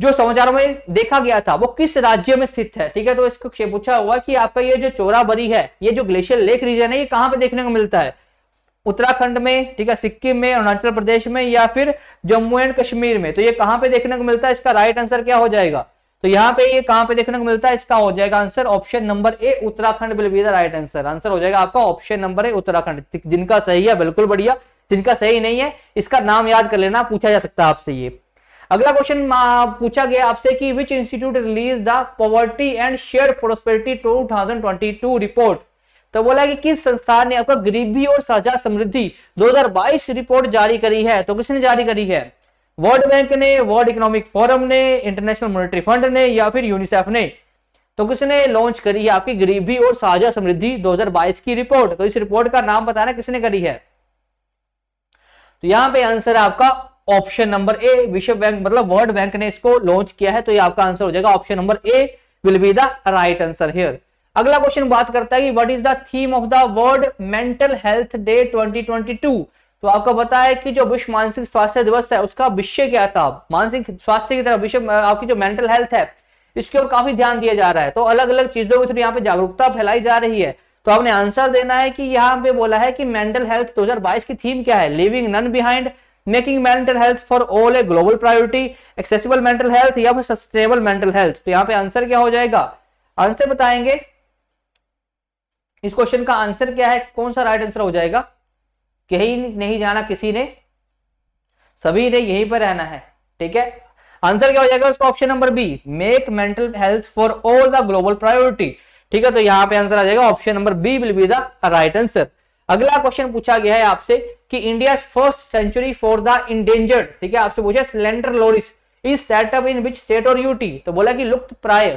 जो समाचारों में देखा गया था वो किस राज्य में स्थित है ठीक है तो इसको पूछा हुआ कि आपका ये जो चोराबरी है ये जो ग्लेशियर लेक रीजन है ये कहां पे देखने को मिलता है उत्तराखंड में ठीक है सिक्किम में अरुणाचल प्रदेश में या फिर जम्मू एंड कश्मीर में तो ये कहां पे देखने को मिलता है इसका राइट आंसर क्या हो जाएगा तो यहाँ पे ये कहाँ पे देखने को मिलता है इसका हो जाएगा answer option number A Uttarakhand will be the right answer answer हो जाएगा आपका ऑप्शन नंबर ए उत्तराखंड जिनका सही है बिल्कुल बढ़िया जिनका सही नहीं है इसका नाम याद कर लेना पूछा जा सकता है आपसे ये अगला क्वेश्चन पूछा गया आपसे कि which institute release the poverty and share prosperity 2022 report तो बोला कि किस संस्थान ने आपका गरीबी और साझा समृद्धि 2022 रिपोर्ट जारी करी है तो किसने जारी करी है वर्ल्ड बैंक ने वर्ल्ड इकोनॉमिक फोरम ने इंटरनेशनल मॉनिटरी फंड ने या फिर यूनिसेफ ने तो किसने लॉन्च करी है आपकी गरीबी और साझा समृद्धि 2022 की रिपोर्ट तो इस रिपोर्ट का नाम बताना किसने करी है तो यहां पे आंसर है आपका ऑप्शन नंबर ए विश्व बैंक मतलब वर्ल्ड बैंक ने इसको लॉन्च किया है तो ये आपका आंसर हो जाएगा option number A will be the right answer here अगला क्वेश्चन बात करता है कि what is the theme of the world mental health day 2022 तो आपको पता है कि जो विश्व मानसिक स्वास्थ्य दिवस है उसका विषय क्या था मानसिक स्वास्थ्य की तरफ विश्व आपकी जो मेंटल हेल्थ है इसके ऊपर काफी ध्यान दिया जा रहा है तो अलग अलग चीजों के थ्रू यहाँ पे जागरूकता फैलाई जा रही है तो आपने आंसर देना है कि यहाँ पे बोला है कि मेंटल हेल्थ 2022 की थीम क्या है leaving none behind making mental health for all a global priority accessible mental health या फिर सस्टेनेबल मेंटल हेल्थ तो यहाँ पे आंसर क्या हो जाएगा आंसर बताएंगे इस क्वेश्चन का आंसर क्या है कौन सा राइट आंसर हो जाएगा कहीं नहीं जाना किसी ने सभी ने यहीं पर रहना है ठीक है आंसर क्या हो जाएगा उसका option number B make mental health for all the global priority ठीक है तो यहाँ पे आंसर आ जाएगा option number B will be the right answer अगला क्वेश्चन पूछा गया है आपसे कि India first century for the endangered ठीक है आपसे पूछा slender loris is set up in which state और यूटी तो बोला कि लुप्त प्राय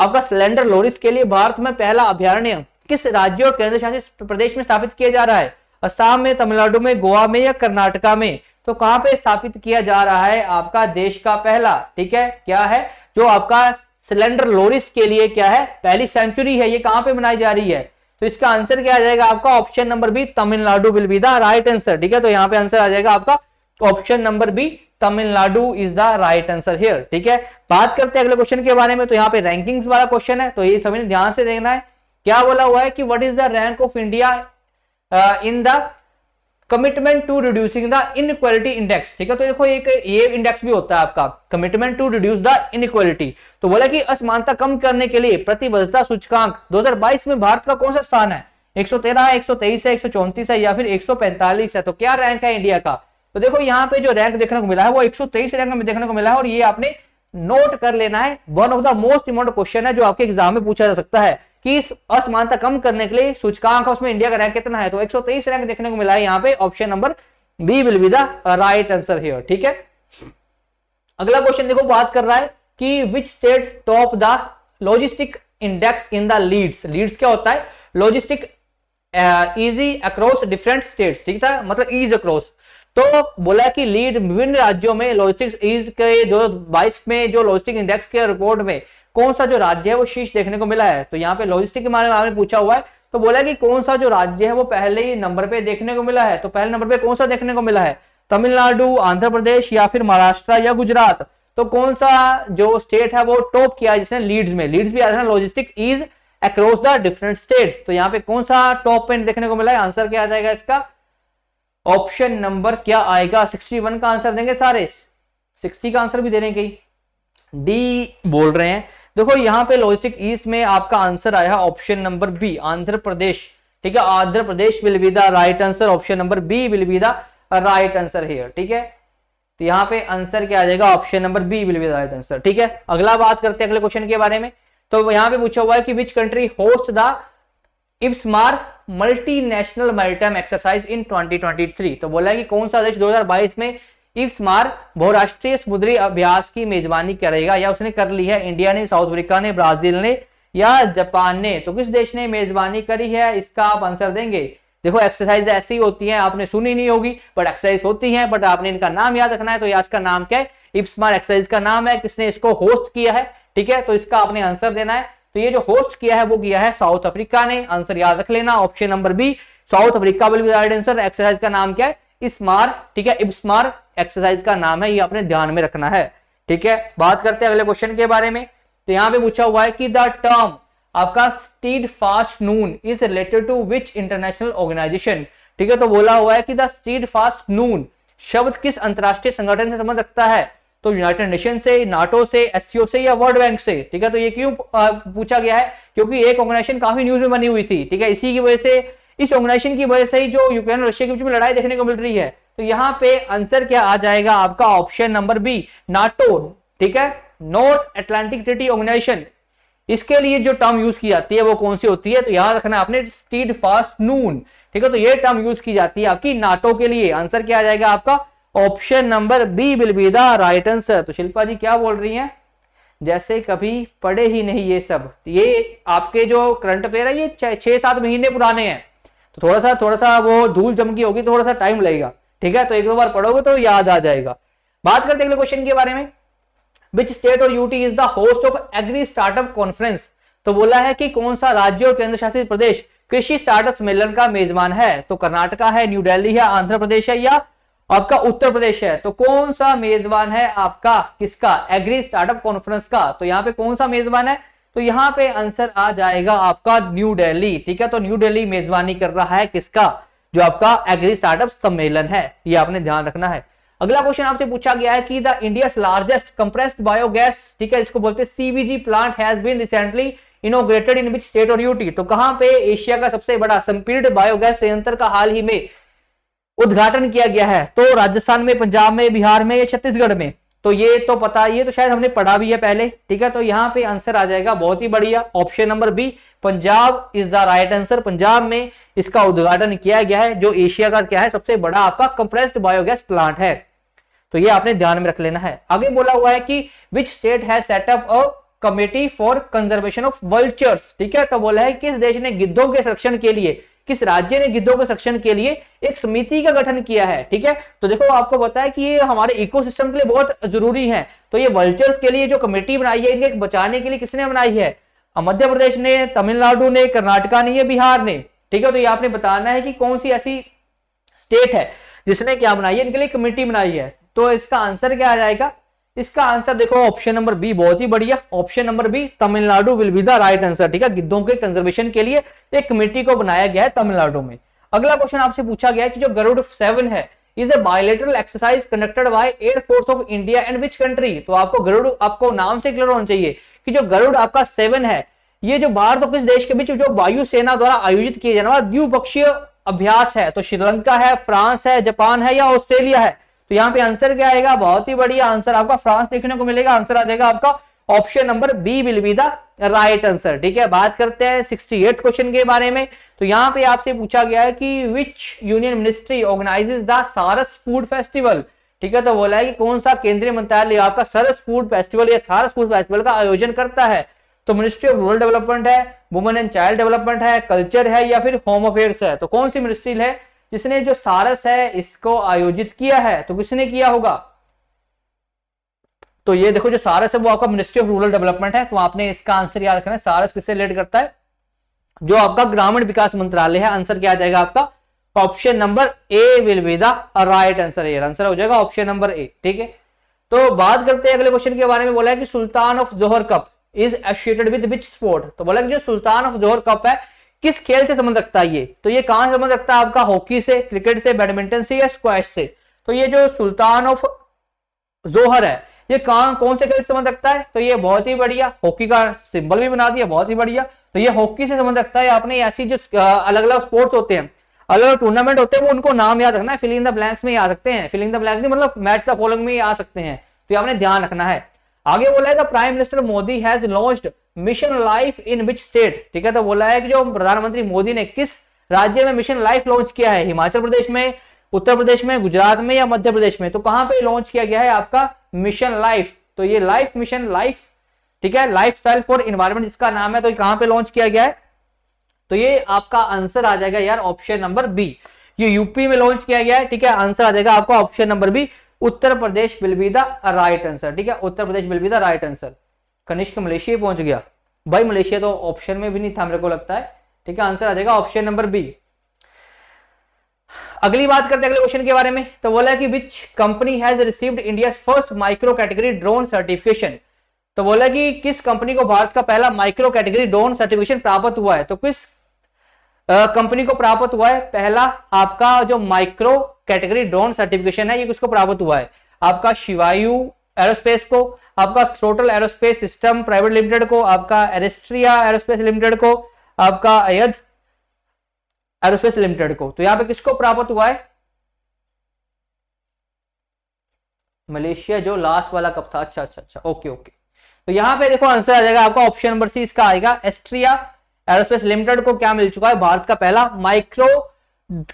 आपका सिलेंडर लोरिस के लिए भारत में पहला अभ्यारण्य किस राज्य और केंद्र शासित प्रदेश में स्थापित किया जा रहा है असम में तमिलनाडु में गोवा में या कर्नाटका में तो कहां पे स्थापित किया जा रहा है आपका देश का पहला ठीक है क्या है जो आपका सिलेंडर लोरिस के लिए क्या है पहली सेंचुरी है ये कहां पे बनाई जा रही है तो इसका आंसर क्या आ जाएगा आपका option number B Tamil Nadu will be the right answer ठीक है तो यहाँ पे आंसर आ जाएगा आपका option number B Tamil Nadu is the right answer here ठीक है बात करते हैं अगले क्वेश्चन के बारे में तो यहाँ पे रैंकिंग्स वाला क्वेश्चन है तो ये सभी ध्यान से देखना है क्या बोला हुआ है कि what is the rank of India in the commitment to reducing the inequality index ठीक है तो देखो एक ये इंडेक्स भी होता है आपका commitment to reduce the inequality तो बोला कि असमानता कम करने के लिए प्रतिबद्धता सूचकांक 2022 में भारत का कौन सा स्थान है 113 है 123 है 134 है या फिर 145 है तो क्या रैंक है इंडिया का तो देखो यहाँ पे जो रैंक देखने को मिला है वो एक रैंक में देखने को मिला है और ये आपने नोट कर लेना है one of the most important question है जो आपके एग्जाम में पूछा जा सकता है कि असमानता कम करने के लिए सूचकांक उसमें इंडिया का रैंक कितना है तो 123 रैंक देखने को मिला है यहाँ पे option number B will be the right answer here ठीक है अगला क्वेश्चन देखो बात कर रहा है कि which state top the logistic index in the LEADS LEADS क्या होता है logistic ease across different states ठीक था मतलब इज अक्रॉस तो बोला कि लीड विभिन्न राज्यों में लॉजिस्टिक्स इज के जो 22 में जो लॉजिस्टिक इंडेक्स के रिपोर्ट में कौन सा जो राज्य है वो शीर्ष देखने को मिला है तो यहाँ पे लॉजिस्टिक के बारे में पूछा हुआ है तो बोला कि कौन सा जो राज्य है वो पहले ही नंबर पे देखने को मिला है तो पहले नंबर पे कौन सा देखने को मिला है तमिलनाडु आंध्र प्रदेश या फिर महाराष्ट्र या गुजरात तो कौन सा जो स्टेट है वो टॉप किया है जिसने लीड्स में लीड्स भी आता है logistic ease across the different state तो यहाँ पे कौन सा टॉप पे देखने को मिला है आंसर क्या आ जाएगा इसका ऑप्शन नंबर क्या आएगा सिक्सटी का आंसर देंगे सारे सिक्सटी का आंसर भी दे रहे हैं कहीं डी बोल रहे हैं देखो यहाँ पे लॉजिस्टिक ईस्ट में आपका आंसर आया option number B Andhra Pradesh ठीक है Andhra Pradesh will be the right answer option number B will be the right answer here ठीक है तो यहाँ पे आंसर क्या आ जाएगा option number B will be the right answer ठीक है अगला बात करते हैं अगले क्वेश्चन के बारे में तो यहाँ पे पूछा हुआ है कि which country host the IBSAMAR multinational maritime exercise in 2023 तो बोला है कि कौन सा देश 2022 में इफ्समार बहुराष्ट्रीय समुद्री अभ्यास की मेजबानी करेगा या उसने कर ली है इंडिया ने साउथ अफ्रीका ने ब्राजील ने या जापान ने तो किस देश ने मेजबानी करी है इसका आप आंसर देंगे देखो एक्सरसाइज ऐसी होती है आपने सुनी नहीं होगी बट एक्सरसाइज होती है बट आपने इनका नाम याद रखना है तो या का नाम क्या है इप्समार एक्सरसाइज का नाम है किसने इसको होस्ट किया है ठीक है तो इसका आपने आंसर देना है तो ये जो होस्ट किया है वो किया है साउथ अफ्रीका ने आंसर याद रख लेना option number B South Africa will be right answer exercise का नाम क्या है स्मार ठीक है स्मार एक्सरसाइज का नाम है ये आपने ध्यान में रखना है ठीक है बात करते हैं अगले क्वेश्चन के बारे में तो यहां पे पूछा हुआ है कि द टर्म आपका steadfast noon is related to which international organization ठीक है तो बोला हुआ है कि द स्टीड फास्ट नून शब्द किस अंतरराष्ट्रीय संगठन से संबंध रखता है तो यूनाइटेड नेशन से नाटो से एससीओ से या वर्ल्ड बैंक से ठीक है तो ये क्यों पूछा गया है क्योंकि एक ऑर्गेनाइजेशन काफी न्यूज में बनी हुई थी ठीक है इसी की वजह से इस ऑर्गेनाइजेशन की वजह से ही जो यूक्रेन और रशिया के बीच में लड़ाई देखने को मिल रही है तो यहाँ पे आंसर क्या आ जाएगा आपका ऑप्शन नंबर बी नाटो ठीक है नॉर्थ एटलांटिक ट्रिटी ऑर्गेनाइजेशन इसके लिए जो टर्म यूज की जाती है वो कौन सी होती है तो यहां रखना आपने स्टीड फास्ट नून ठीक है तो ये टर्म यूज की जाती है आपकी नाटो के लिए आंसर क्या आ जाएगा आपका option number B will be the right answer तो शिल्पा जी क्या बोल रही हैं जैसे कभी पढ़े ही नहीं ये सब ये आपके जो करंट अफेयर है ये छह सात महीने पुराने हैं तो थोड़ा सा थोड़ा सा वो धूल जमकी होगी थोड़ा सा टाइम लगेगा ठीक है तो एक दो बार पढ़ोगे तो याद आ जाएगा बात करते अगले क्वेश्चन के बारे में विच स्टेट और UT is the host of agri startup conference तो बोला है कि कौन सा राज्य और केंद्र शासित प्रदेश कृषि स्टार्टअप सम्मेलन का मेजबान है तो कर्नाटका है न्यू दिल्ली है आंध्र प्रदेश है या आपका उत्तर प्रदेश है तो कौन सा मेजबान है आपका किसका एग्री स्टार्टअप कॉन्फ्रेंस का तो यहाँ पे कौन सा मेजबान है तो यहाँ पे आंसर आ जाएगा आपका न्यू दिल्ली ठीक है तो न्यू दिल्ली मेजबानी कर रहा है किसका जो आपका एग्री स्टार्टअप सम्मेलन है ये आपने ध्यान रखना है अगला क्वेश्चन आपसे पूछा गया है कि the India largest compressed biogas ठीक है इसको बोलते हैं CBG plant has been recently inaugurated in which state और यूटी तो कहां पे एशिया का सबसे बड़ा संपीड बायोगैस संयंत्र का हाल ही में उद्घाटन किया गया है तो राजस्थान में पंजाब में बिहार में या छत्तीसगढ़ में तो ये तो पता ये तो शायद हमने पढ़ा भी है पहले ठीक है तो यहाँ पे आंसर आ जाएगा बहुत ही बढ़िया option number B Punjab is the right answer Punjab में इसका उद्घाटन किया गया है जो एशिया का क्या है सबसे बड़ा आपका कंप्रेस्ड बायोगैस प्लांट है तो ये आपने ध्यान में रख लेना है आगे बोला हुआ है कि विच स्टेट है set up a committee for conservation of vultures ठीक है तो बोला है किस देश ने गिद्धों के संरक्षण के लिए किस राज्य ने गिद्धों के संरक्षण के लिए एक समिति का गठन किया है ठीक है तो देखो आपको बताया कि ये हमारे इकोसिस्टम के लिए बहुत जरूरी है तो ये वल्चर्स के लिए जो कमेटी बनाई है इनके बचाने के लिए किसने बनाई है मध्य प्रदेश ने तमिलनाडु ने कर्नाटका ने या बिहार ने ठीक है तो ये आपने बताना है कि कौन सी ऐसी स्टेट है जिसने क्या बनाई है इनके लिए कमेटी बनाई है तो इसका आंसर क्या आ जाएगा इसका आंसर देखो ऑप्शन नंबर बी बहुत ही बढ़िया option number B Tamil Nadu will be the right answer ठीक है गिद्धों के कंजर्वेशन के लिए एक कमेटी को बनाया गया है तमिलनाडु में अगला क्वेश्चन आपसे पूछा गया है कि जो गरुड़ सेवन है is a bilateral exercise conducted by air force of India and which country तो आपको गरुड़ आपको नाम से क्लियर होना चाहिए कि जो गरुड़ आपका सेवन है ये जो भारत और किस देश के बीच जो वायुसेना द्वारा आयोजित किया जाने वाला द्विपक्षीय अभ्यास है तो श्रीलंका है फ्रांस है जापान है या ऑस्ट्रेलिया है तो यहाँ पे आंसर क्या आएगा बहुत ही बढ़िया आंसर आपका फ्रांस देखने को मिलेगा आंसर आ जाएगा आपका option number B will be the right answer ठीक है बात करते हैं 68 क्वेश्चन के बारे में तो यहाँ पे आपसे पूछा गया है कि which union ministry organizes the Saras food festival ठीक है तो बोला है कि कौन सा केंद्रीय मंत्रालय आपका सरस फूड फेस्टिवल या सारस फूड फेस्टिवल का आयोजन करता है तो मिनिस्ट्री ऑफ रूरल डेवलपमेंट है वुमेन एंड चाइल्ड डेवलपमेंट है कल्चर है या फिर होम अफेयर्स है तो कौन सी मिनिस्ट्री है जिसने जो सारस है इसको आयोजित किया है तो किसने किया होगा तो ये देखो जो सारस है वो आपका मिनिस्ट्री ऑफ रूरल डेवलपमेंट है तो आपने इसका आंसर याद रखना है सारस किससे रिलेट करता है जो आपका ग्रामीण विकास मंत्रालय है आंसर क्या आ जाएगा आपका option number A will be the right answer ये आंसर हो जाएगा ऑप्शन नंबर ए ठीक है तो बात करते हैं अगले क्वेश्चन के बारे में बोला है कि Sultan of Johor cup is associated with which sport तो बोला कि जो सुल्तान ऑफ जोहर कप है किस खेल से संबंध रखता है ये तो ये कहां से संबंध रखता है आपका हॉकी से क्रिकेट से बैडमिंटन से या स्क्वाश से तो ये जो सुल्तान ऑफ जोहर है ये कहां कौन से खेल से संबंध रखता है तो ये बहुत ही बढ़िया हॉकी का सिंबल भी बना दिया बहुत ही बढ़िया तो ये हॉकी से संबंध रखता है आपने ऐसी जो अलग अलग स्पोर्ट्स होते हैं अलग अलग टूर्नामेंट होते हैं वो उनको नाम याद रखना है फिलिंग द ब्लैंक्स में आ सकते हैं फिलिंग द ब्लैंक्स मतलब मैच द फॉलोइंग में आ सकते हैं तो ये आपने ध्यान रखना है आगे बोला है prime minister Modi has launch mission life in which state ठीक है तो बोला है कि जो प्रधानमंत्री मोदी ने किस राज्य में मिशन लाइफ लॉन्च किया है हिमाचल प्रदेश में उत्तर प्रदेश में गुजरात में या मध्य प्रदेश में तो कहां पे लॉन्च किया गया है आपका मिशन लाइफ तो ये लाइफ मिशन लाइफ ठीक है लाइफ स्टाइल फॉर इन्वायरमेंट इसका नाम है तो कहां पे लॉन्च किया गया है तो ये आपका आंसर आ जाएगा यार ऑप्शन नंबर बी ये यूपी में लॉन्च किया गया है ठीक है आंसर आ जाएगा आपका option number B Uttar Pradesh will be the right answer ठीक है Uttar Pradesh will be the right answer Kanishk Malaysia पहुंच गया भाई मलेशिया तो ऑप्शन में भी नहीं था मेरे को लगता है ठीक है आंसर आ जाएगा ऑप्शन नंबर बी अगली बात करते हैं अगले क्वेश्चन के बारे में तो बोला कि which company has received India first micro category drone certification तो बोला कि किस कंपनी को भारत का पहला माइक्रो कैटेगरी ड्रोन सर्टिफिकेशन प्राप्त हुआ है तो किस कंपनी को प्राप्त हुआ है पहला आपका जो माइक्रो कैटेगरी ड्रोन सर्टिफिकेशन है ये किसको प्राप्त हुआ है आपका शिवायु एरोस्पेस को आपका throttle aerospace system private limited को आपका एरेस्ट्रिया एरोस्पेस लिमिटेड को आपका अयध एरोस्पेस लिमिटेड को तो यहां पे किसको प्राप्त हुआ है मलेशिया जो लास्ट वाला कब था अच्छा अच्छा अच्छा ओके ओके तो यहां पे देखो आंसर आ जाएगा आपका ऑप्शन नंबर सी इसका आएगा एस्ट्रिया एरोस्पेस लिमिटेड को क्या मिल चुका है भारत का पहला माइक्रो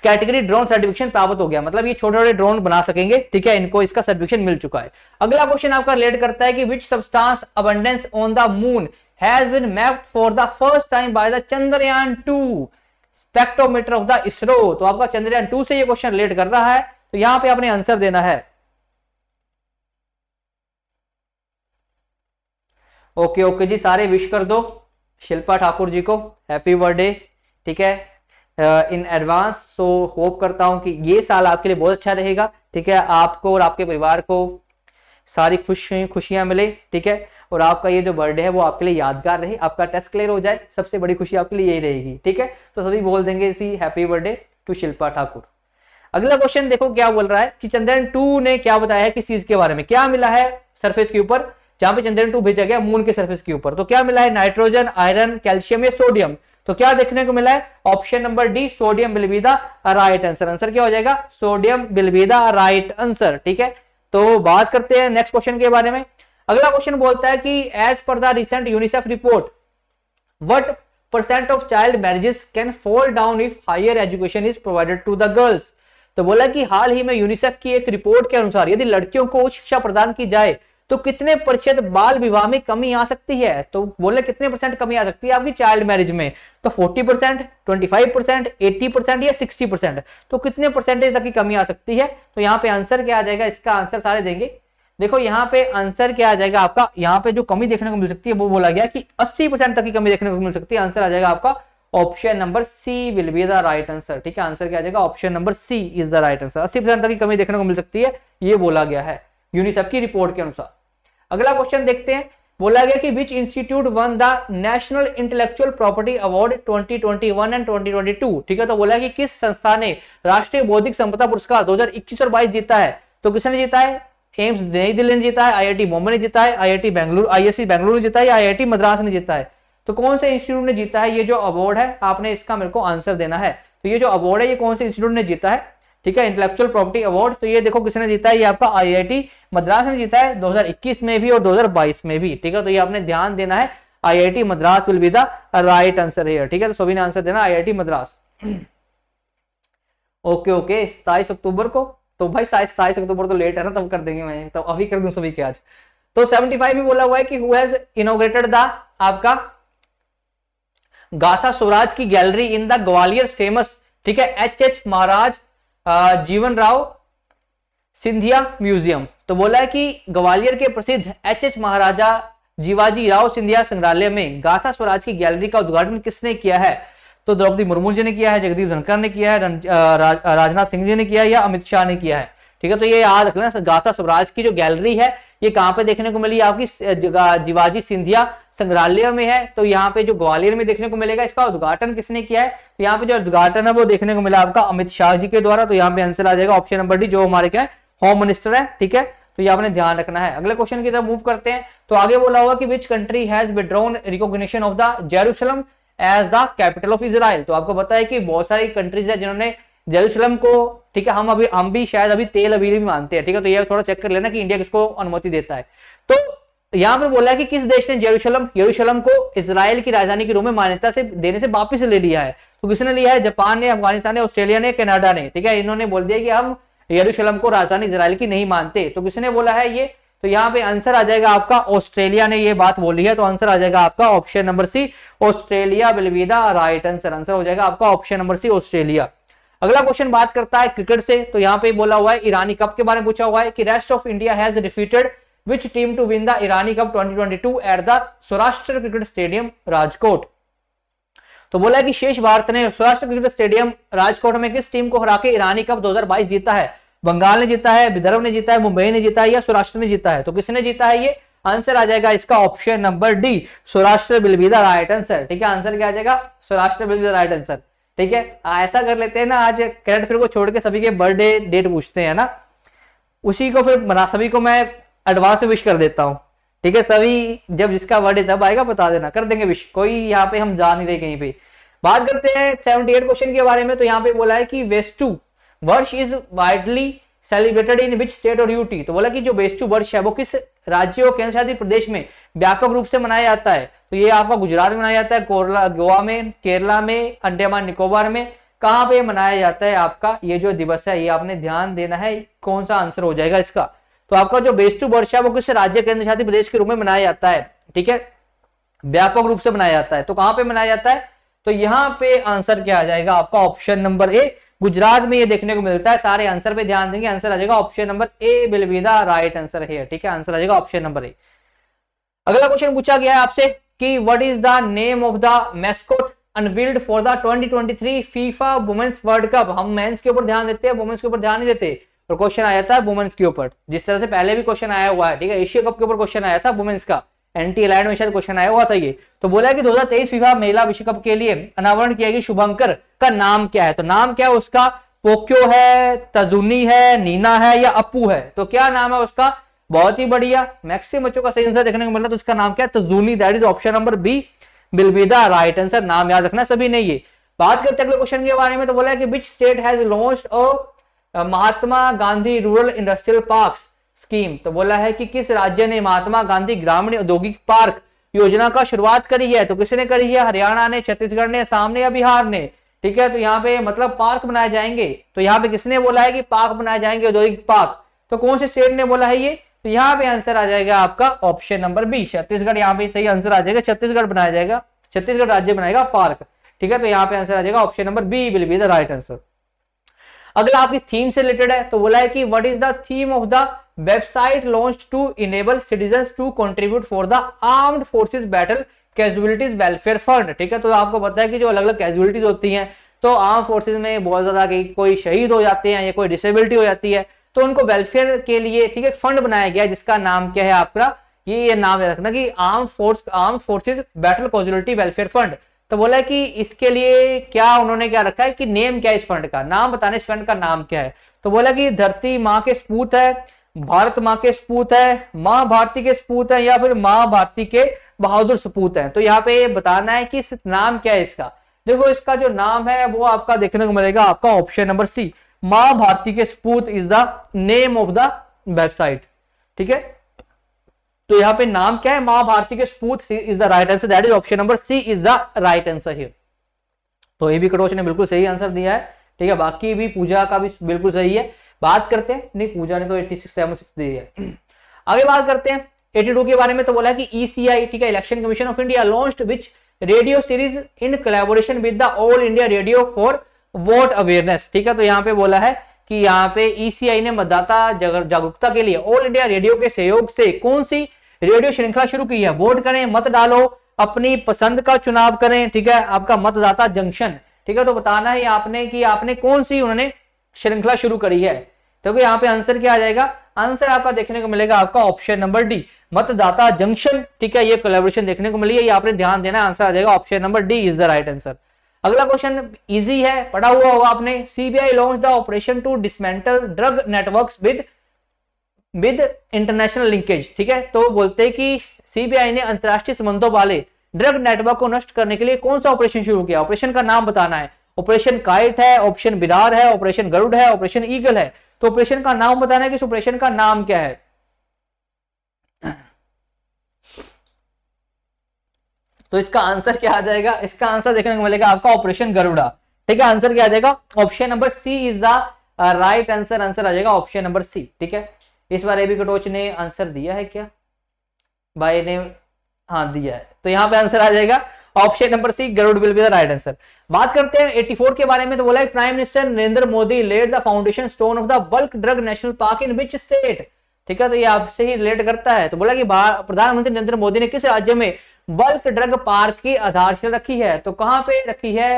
कैटेगरी ड्रोन सर्टिफिकेशन प्राप्त हो गया मतलब ये छोटे छोटे ड्रोन बना सकेंगे ठीक है इनको इसका सर्टिफिकेशन मिल चुका है अगला क्वेश्चन आपका रिलेट करता है कि which substance abundance on the moon has been mapped for the first time by the Chandrayaan two spectrometer of the ISRO तो आपका चंद्रयान टू से ये क्वेश्चन रिलेट कर रहा है तो यहां पर आपने आंसर देना है ओके ओके जी सारे विश कर दो शिल्पा ठाकुर जी को हैप्पी बर्थडे ठीक है इन एडवांस सो होप करता हूँ कि ये साल आपके लिए बहुत अच्छा रहेगा ठीक है आपको और आपके परिवार को सारी खुशी खुशियाँ मिले ठीक है और आपका ये जो बर्थडे है वो आपके लिए यादगार रहे आपका टेस्ट क्लियर हो जाए सबसे बड़ी खुशी आपके लिए यही रहेगी ठीक है तो सभी बोल देंगे इसी happy birthday to Shilpa Thakur अगला क्वेश्चन देखो क्या बोल रहा है कि चंद्रयान टू ने क्या बताया है किस चीज के बारे में क्या मिला है सरफेस के ऊपर जहां पे चंद्रयन टू भेजा गया मून के सर्फेस के ऊपर तो क्या मिला है नाइट्रोजन आयरन कैल्शियम या सोडियम तो क्या देखने को मिला है ऑप्शन नंबर डी सोडियम बिलविदा राइट आंसर आंसर क्या हो जाएगा सोडियम बिलविदा राइट आंसर ठीक है तो बात करते हैं नेक्स्ट क्वेश्चन के बारे में अगला क्वेश्चन बोलता है कि as per the recent UNICEF report what percent of child marriages can fall down if higher education is provided to the girls तो बोला कि हाल ही में यूनिसेफ की एक रिपोर्ट के अनुसार यदि लड़कियों को उच्च शिक्षा प्रदान की जाए तो कितने प्रतिशत बाल विवाह में कमी आ सकती है तो बोले कितने परसेंट कमी आ सकती है आपकी चाइल्ड मैरिज में तो 40 percent twenty percent eighty percent या 60 परसेंट तो कितने परसेंटेज तक की कमी आ सकती है तो यहाँ पे आंसर क्या आ जाएगा इसका आंसर सारे देंगे देखो यहाँ पे आंसर क्या आ जाएगा आपका यहाँ पे जो कमी देखने को मिल सकती है वो बोला गया कि अस्सी परसेंट तक की कमी देखने को मिल सकती है आंसर आ जाएगा आपका option number C will be the right answer ठीक है आंसर क्या आ जाएगा option number C is the right answer अस्सी परसेंट तक की कमी देखने को मिल सकती है ये बोला गया है यूनिसेफ की रिपोर्ट के अनुसार अगला क्वेश्चन देखते हैं बोला गया कि which institute won the national intellectual property award 2021 and 2022 ठीक है तो बोला कि किस संस्था ने राष्ट्रीय बौद्धिक संपदा पुरस्कार 2021 और 22 जीता है तो किसने जीता है एम्स नई दिल्ली ने जीता है आईआईटी बॉम्बे ने जीता है आईआईटी बेंगलुरु आईएससी बेंगलुरु ने जीता है आईआईटी मद्रास ने जीता है तो कौन से इंस्टीट्यूट ने जीता है ये जो अवार्ड है आपने इसका मेरे को आंसर देना है तो ये जो अवार्ड है ये कौन से इंस्टीट्यूट ने जीता है ठीक है इंटेलेक्चुअल प्रॉपर्टी अवार्ड तो ये देखो किसने जीता है ये आपका आईआईटी मद्रास ने जीता है 2021 में भी और 2022 में भी ठीक है तो ये आपने ध्यान देना है IIT Madras will be the right answer है ठीक है तो सभी ने आंसर देना आई मद्रास ओके ओके सताइस अक्टूबर को तो भाई सताइस अक्टूबर तो लेट है ना तब कर देंगे मैं तब अभी कर दूं सभी के आज तो 75 में बोला हुआ है कि हु हैज इनोग्रेटेड द आपका गाथा स्वराज की gallery in the Gwalior famous ठीक है एच एच महाराज जीवन राव सिंधिया म्यूजियम तो बोला है कि ग्वालियर के प्रसिद्ध एच एच महाराजा जीवाजी राव सिंधिया संग्रहालय में गाथा स्वराज की गैलरी का उद्घाटन किसने किया है तो द्रौपदी मुर्मू जी ने किया है जगदीप धनखड़ ने किया है राजनाथ सिंह जी ने किया है या अमित शाह ने किया है ठीक है तो ये याद रखना गाथा स्वराज की जो गैलरी है ये कहाँ पे देखने को मिली आपकी जीवाजी सिंधिया संग्रहालय में है तो यहाँ पे जो ग्वालियर में देखने को मिलेगा इसका उद्घाटन किसने किया है तो यहाँ पे जो उद्घाटन है वो देखने को मिला आपका अमित शाह जी के द्वारा तो यहाँ पे आंसर आ जाएगा ऑप्शन नंबर डी जो हमारे क्या है होम मिनिस्टर है ठीक है तो ये आपने ध्यान रखना है अगले क्वेश्चन की तरफ मूव करते हैं तो आगे बोला हुआ कि which country has withdrawn recognition of the Jerusalem as the capital of Israel तो आपको बताया है कि बहुत सारी कंट्रीज है जिन्होंने जेरूशलम को ठीक है हम अभी हम भी शायद अभी तेल अभी भी मानते हैं ठीक है तो ये थोड़ा चेक कर लेना कि इंडिया किसको अनुमति देता है तो यहां पर बोला है कि किस देश ने जेरूशलम यरूशलम को इसराइल की राजधानी के रूप में मान्यता से देने से वापिस ले लिया है तो किसने लिया है जापान ने अफगानिस्तान ने ऑस्ट्रेलिया ने कनाडा ने ठीक है इन्होंने बोल दिया कि हम यरूशलम को राजधानी इसराइल की नहीं मानते तो किसने बोला है ये तो यहाँ पे आंसर आ जाएगा आपका ऑस्ट्रेलिया ने ये बात बोली है तो आंसर आ जाएगा आपका ऑप्शन नंबर सी ऑस्ट्रेलिया बिलविदा राइट आंसर आंसर हो जाएगा आपका ऑप्शन नंबर सी ऑस्ट्रेलिया अगला क्वेश्चन बात करता है क्रिकेट से तो यहाँ पे बोला हुआ है ईरानी कप के बारे में पूछा हुआ है कि rest of India has defeated which team to win the Irani cup 2022 at the Saurashtra cricket stadium Rajkot तो बोला है कि शेष भारत ने सौराष्ट्र क्रिकेट स्टेडियम राजकोट में किस टीम को हरा के ईरानी कप दो जीता है बंगाल ने जीता है विदर्भ ने जीता है मुंबई ने जीता है या सौराष्ट्र ने जीता है तो किसने जीता है ये आंसर आ जाएगा इसका option number D Saurashtra will be the right answer ठीक है आंसर क्या आ जाएगा Saurashtra will be the right answer ठीक है ऐसा कर लेते हैं ना आज करंट अफेयर को छोड़ के सभी के बर्थडे डेट पूछते हैं ना उसी को फिर मना सभी को मैं एडवांस विश कर देता हूँ ठीक है सभी जब जिसका बर्थडे तब आएगा बता देना कर देंगे विश कोई यहाँ पे हम जा नहीं रहे कहीं पे बात करते हैं सेवेंटी एट क्वेश्चन के बारे में तो यहाँ पे बोला है कि वेस्टू वर्ष is widely celebrated in which state और यूटी तो बोला कि जो बेस्टू वर्ष है वो किस राज्य और केंद्र शासित प्रदेश में व्यापक रूप से मनाया जाता है तो ये आपका गुजरात में मनाया जाता है कोरला गोवा में केरला में अंडमान निकोबार में कहां पे मनाया जाता है आपका ये जो दिवस है ये आपने ध्यान देना है कौन सा आंसर हो जाएगा इसका तो आपका जो बेस्टू वर्ष है वो किस राज्य केंद्र शासित प्रदेश के रूप में मनाया जाता है ठीक है व्यापक रूप से मनाया जाता है तो कहाँ पे मनाया जाता है तो यहाँ पे आंसर क्या आ जाएगा आपका ऑप्शन नंबर ए गुजरात में ये देखने को मिलता है सारे आंसर पे ध्यान देंगे आंसर आ जाएगा option number A will be the right answer है ठीक है आंसर आ जाएगा ऑप्शन नंबर ए अगला क्वेश्चन पूछा गया है आपसे कि what is the name of the mascot unveiled for the 2023 FIFA women's world cup हम मेन्स के ऊपर ध्यान देते हैं वुमेन्स के ऊपर ध्यान नहीं देते और क्वेश्चन आया था वुमेन्स के ऊपर जिस तरह से पहले भी क्वेश्चन आया हुआ है ठीक है एशिया कप के ऊपर क्वेश्चन आया था वुमेन्स का एंटी अलाइन में शायद क्वेश्चन आया हुआ था ये तो बोला कि 2023 हजार फीफा महिला विश्व कप के लिए अनावरण किया गया शुभंकर का नाम क्या है तो नाम क्या है उसका पोक्यो है तजुनी है नीना है या अपू है तो क्या नाम है उसका बहुत ही बढ़िया मैक्सिम बच्चों का सही आंसर देखने को मिला तो उसका नाम क्या है Tazuni that is option number B बिलविदा राइट आंसर नाम याद रखना सभी ने ये बात करते अगले क्वेश्चन के बारे में तो बोला है कि which state has launch a Mahatma Gandhi rural industrial parks scheme तो बोला है कि किस राज्य ने महात्मा गांधी ग्रामीण औद्योगिक पार्क योजना का शुरुआत करी है तो किसने करी है हरियाणा ने छत्तीसगढ़ ने असम ने या बिहार ने ठीक है तो यहाँ पे मतलब पार्क बनाए जाएंगे तो यहाँ पे किसने बोला है कि पार्क बनाए जाएंगे औद्योगिक पार्क तो कौन से स्टेट ने बोला है ये तो यहाँ पे आंसर आ जाएगा आपका ऑप्शन नंबर बी छत्तीसगढ़ यहाँ पे सही आंसर आ जाएगा छत्तीसगढ़ बनाया जाएगा छत्तीसगढ़ राज्य बनाएगा पार्क ठीक है तो यहाँ पे आंसर आ जाएगा option number B will be the right answer अगला आपकी थीम से रिलेटेड है तो बोला है कि what is the theme of the website launch to enable citizen to contribute for the armed forces battle casualties welfare fund ठीक है तो आपको पता है कि जो अलग अलग कैजुअलिटीज होती हैं तो आर्म फोर्सेज में बहुत ज्यादा कोई शहीद हो जाते हैं या कोई डिसेबिलिटी हो जाती है तो उनको वेलफेयर के लिए ठीक है फंड बनाया गया जिसका नाम क्या है आपका ये ये नाम याद रखना कि arm force arm forces battle casualty welfare fund तो बोला कि इसके लिए क्या उन्होंने क्या रखा है कि नेम क्या है इस फंड का नाम बताने इस फंड का नाम क्या है तो बोला कि धरती माँ के सपूत है भारत माँ के सपूत है माँ भारती के सपूत है या फिर माँ भारती के बहादुर सपूत है तो यहाँ पे ये बताना है कि नाम क्या है इसका देखो इसका जो नाम है वो आपका देखने को मिलेगा आपका ऑप्शन नंबर सी माँ भारती के सपूत is the name of the website ठीक है तो यहाँ पे नाम क्या है माँ भारती के सपूत is the right answer that is option number C is the right answer here तो ये भी कटोच ने बिल्कुल सही आंसर दिया है ठीक है बाकी भी पूजा का भी बिल्कुल सही है बात करते हैं नहीं पूजा ने तो एट्टी सिक्स सेवन सिक्स दी है आगे बात करते हैं एटी टू के बारे में तो बोला कि ईसीआई ठीक है election commission of India launch which radio series in collaboration with the All India Radio for vote awareness ठीक है तो यहाँ पे बोला है कि यहाँ पे ईसीआई e ने मतदाता जागरूकता के लिए ऑल इंडिया रेडियो के सहयोग से कौन सी रेडियो श्रृंखला शुरू की है वोट करें मत डालो अपनी पसंद का चुनाव करें ठीक है आपका मतदाता जंक्शन ठीक है तो बताना है आपने कि आपने कौन सी उन्होंने श्रृंखला शुरू करी है तो यहाँ पे आंसर क्या आ जाएगा आंसर आपका देखने को मिलेगा आपका option number D Matdata junction ठीक है ये कोलेबोरेशन देखने को मिली है ये आपने ध्यान देना आंसर आ जाएगा option number D is the right answer अगला क्वेश्चन इजी है पढ़ा हुआ होगा आपने CBI launch the operation to dismantle drug network with with international linkage ठीक है तो बोलते हैं कि सीबीआई ने अंतरराष्ट्रीय संबंधों वाले ड्रग नेटवर्क को नष्ट करने के लिए कौन सा ऑपरेशन शुरू किया ऑपरेशन का नाम बताना है ऑपरेशन काइट है ऑप्शन बिरार है ऑपरेशन गरुड़ है ऑपरेशन ईगल है तो ऑपरेशन का नाम बताना है कि इस ऑपरेशन का नाम क्या है तो इसका आंसर क्या आ जाएगा इसका आंसर देखने को मिलेगा आपका ऑपरेशन गरुड़ा ठीक है आंसर क्या आ जाएगा option number C is the right answer answer आ जाएगा ऑप्शन नंबर सी ठीक है इस बार एबी कटोच ने आंसर दिया है क्या भाई ने हाँ दिया है तो यहाँ पे आंसर आ जाएगा option number C Garuda will be the right answer बात करते हैं 84 के बारे में तो बोला है prime minister Narendra Modi laid the foundation stone of the bulk drug national park in which state ठीक है तो ये आपसे ही रिलेट करता है तो बोला कि प्रधानमंत्री नरेंद्र मोदी ने किस राज्य में बल्क ड्रग पार्क की आधारशिला रखी है तो कहां पे रखी है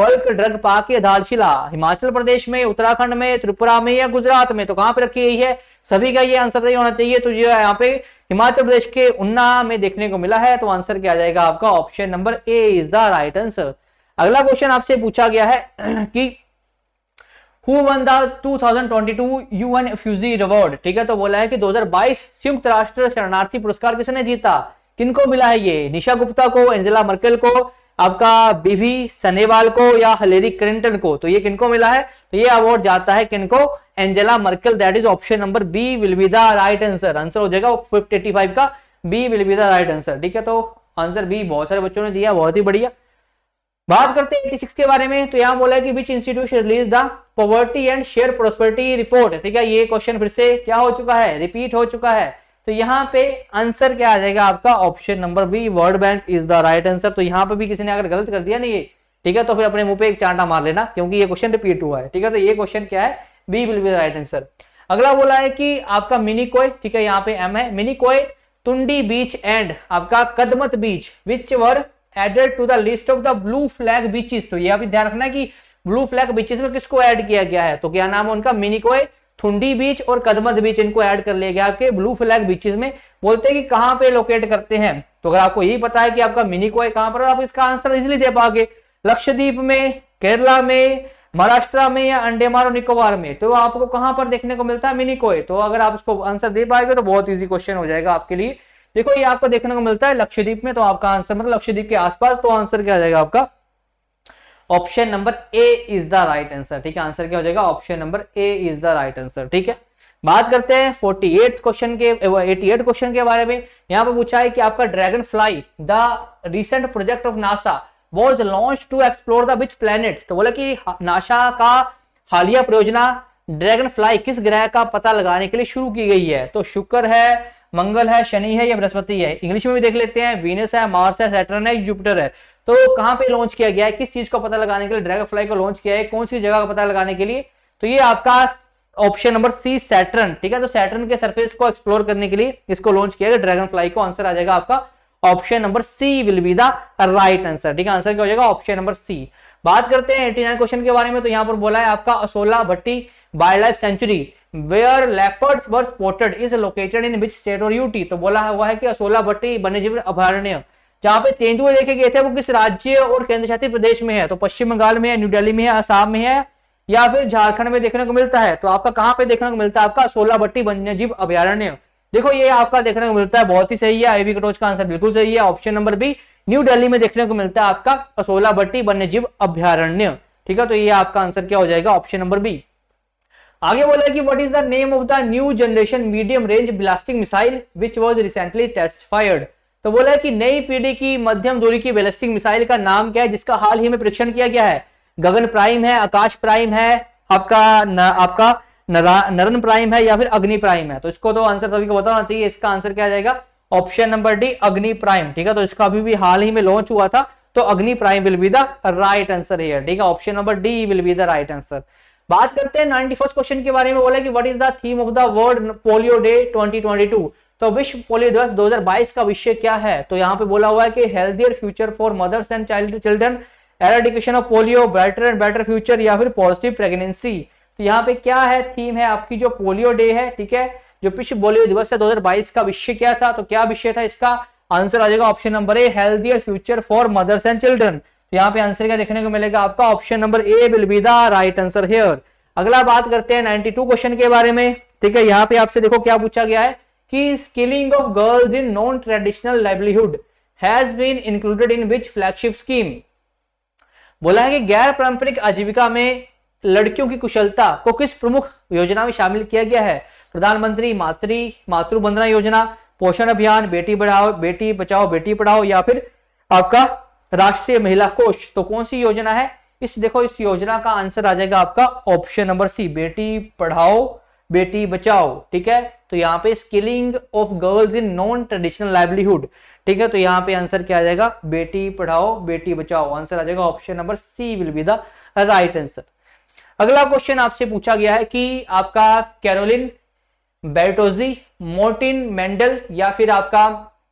बल्क ड्रग पार्क की आधारशिला हिमाचल प्रदेश में उत्तराखंड में त्रिपुरा में या गुजरात में तो कहां पे रखी गई है सभी का ये आंसर सही होना चाहिए तो जो है यहाँ पे हिमाचल प्रदेश के उन्ना में देखने को मिला है तो आंसर क्या आ जाएगा आपका option number A is the right answer अगला क्वेश्चन आपसे पूछा गया है *clears throat* कि who won the 2022 UN refugee reward ठीक है तो बोला है कि 2022 संयुक्त राष्ट्र शरणार्थी पुरस्कार किसने जीता किनको मिला है ये निशा गुप्ता को एंजेला मर्केल को आपका बीवी सनेवाल को या हलेरी क्लिंटन को तो ये किनको मिला है तो ये अवार्ड जाता है किनको Angela Merkel that is option number B will be the right answer answer हो जाएगा फिफ्टी एटी फाइव का B will be the right answer ठीक है तो आंसर बी बहुत सारे बच्चों ने दिया बहुत ही बढ़िया बात करते हैं 86 के बारे में तो यहां बोला है कि which institution release the poverty and share prosperity report ठीक है ये क्वेश्चन फिर से क्या हो चुका है रिपीट हो चुका है तो यहाँ पे आंसर क्या आ जाएगा आपका option number B world bank is the right answer तो यहाँ पे भी किसी ने अगर गलत कर दिया ना ये ठीक है तो फिर अपने मुंह पे एक चांटा मार लेना क्योंकि ये क्वेश्चन रिपीट हुआ है ठीक है तो ये क्वेश्चन क्या है B will be right answer अगला बोला है कि आपका मिनी कोय ठीक है यहाँ पे एम है मिनी कोय तुंडी बीच एंड आपका Kadmat beach which were added to the list of the blue flag beaches तो ये अभी ध्यान रखना है कि ब्लू फ्लैग बीचेस में किसको ऐड किया गया है तो क्या नाम है उनका मिनी कोय थुंडी बीच और कदमत बीच इनको ऐड कर लिया गया आपके ब्लू फ्लैग बीचेस में बोलते हैं कि कहाँ पे लोकेट करते हैं तो अगर आपको यही पता है कि आपका मिनी कोय कहां पर आप इसका आंसर इजिली दे पाओगे लक्षद्वीप में केरला में महाराष्ट्र में या अंडेमान और निकोबार में तो आपको कहां पर देखने को मिलता है मिनी कोय तो अगर आप इसको आंसर दे पाएंगे तो बहुत ईजी क्वेश्चन हो जाएगा आपके लिए देखो ये आपको देखने को मिलता है लक्षद्वीप में तो आपका आंसर मतलब लक्षद्वीप के आसपास तो आंसर क्या जाएगा आपका option number A is the right answer ठीक है आंसर क्या हो जाएगा option number A is the right answer ठीक है बात करते हैं फोर्टी क्वेश्चन के एटी क्वेश्चन के बारे में यहां पर पूछा है कि आपका dragonfly the recent project of NASA was launch to explore the which planet तो बोला कि नासा का हालिया परियोजना ड्रैगन फ्लाई किस ग्रह का पता लगाने के लिए शुरू की गई है तो शुक्र है मंगल है शनि है या बृहस्पति है इंग्लिश में भी देख लेते हैं वीनस है मार्स है सैटर्न है जुपिटर है तो कहाँ पे लॉन्च किया गया है किस चीज को पता लगाने के लिए ड्रैगन फ्लाई को लॉन्च किया है कौन सी जगह का पता लगाने के लिए तो ये आपका ऑप्शन नंबर सी सैटर्न ठीक है तो सैटर्न के सरफेस को एक्सप्लोर करने के लिए इसको लॉन्च किया गया ड्रैगन फ्लाई को आंसर आ जाएगा आपका option number C will be the right answer ठीक है आंसर क्या हो जाएगा ऑप्शन नंबर सी बात करते हैं एटी नाइन क्वेश्चन के बारे में तो यहाँ पर बोला है आपका Asola Bhatti wildlife sanctuary where leopards were spotted is located in which state और यूटी तो बोला हुआ है कि असोला भट्टी वन्यजीव अभ्यारण्य जहां पे तेंदुए देखे गए थे वो किस राज्य और केंद्र शासित प्रदेश में है तो पश्चिम बंगाल में है न्यू दिल्ली में है आसाम में है या फिर झारखंड में देखने को मिलता है तो आपका कहाँ पे देखने को मिलता है आपका सोला बट्टी वन्य जीव अभ्यारण्य देखो ये आपका देखने को मिलता है बहुत ही सही है आईवी कटोच का आंसर बिल्कुल सही है option number B New Delhi में देखने को मिलता है आपका असोला बट्टी वन्य जीव अभ्यारण्य ठीक है तो ये आपका आंसर क्या हो जाएगा ऑप्शन नंबर बी आगे बोला कि what is the name of the new generation medium range blasting missile which was recently test fired तो बोला है कि नई पीढ़ी की मध्यम दूरी की बैलिस्टिक मिसाइल का नाम क्या है जिसका हाल ही में परीक्षण किया गया है गगन प्राइम है आकाश प्राइम है आपका न, आपका नरन प्राइम है या फिर अग्नि प्राइम है तो इसको तो आंसर सभी को बताना चाहिए इसका आंसर क्या जाएगा option number D Agni prime ठीक है तो इसका अभी भी हाल ही में लॉन्च हुआ था तो Agni prime will be the right answer here ठीक है option number D will be the right answer बात करते हैं नाइनटी फर्स्ट क्वेश्चन के बारे में बोला कि what is the theme of the world polio day 2022 तो विश्व पोलियो दिवस 2022 का विषय क्या है तो यहाँ पे बोला हुआ है कि healthier future for mothers and child children eradication of polio better and better future या फिर पॉजिटिव प्रेगनेंसी तो यहाँ पे क्या है थीम है आपकी जो पोलियो डे है ठीक है जो विश्व पोलियो दिवस है बाईस का विषय क्या था तो क्या विषय था इसका आंसर आ जाएगा option number A healthier future for mothers and children यहाँ पे आंसर क्या देखने को मिलेगा आपका option number A will be the right answer here अगला बात करते हैं 92 क्वेश्चन के बारे में ठीक है यहाँ पे आपसे देखो क्या पूछा गया है कि skilling of girls in non traditional livelihood has been included in which flagship scheme बोला है कि गैर पारंपरिक आजीविका में लड़कियों की कुशलता को किस प्रमुख योजना में शामिल किया गया है प्रधानमंत्री मातृ मातृ योजना पोषण अभियान बेटी बढ़ाओ बेटी बचाओ बेटी पढ़ाओ या फिर आपका राष्ट्रीय महिला कोष तो कौन सी योजना है इस देखो इस योजना का आंसर आ जाएगा आपका ऑप्शन नंबर सी बेटी पढ़ाओ बेटी बचाओ ठीक है तो यहाँ पे skilling of girls in non traditional livelihood ठीक है तो यहाँ पे आंसर क्या आ जाएगा बेटी पढ़ाओ बेटी बचाओ आंसर आ जाएगा option number C will be the right answer अगला क्वेश्चन आपसे पूछा गया है कि आपका कैरोलिन बेटोजी मोर्टिन मेंडल या फिर आपका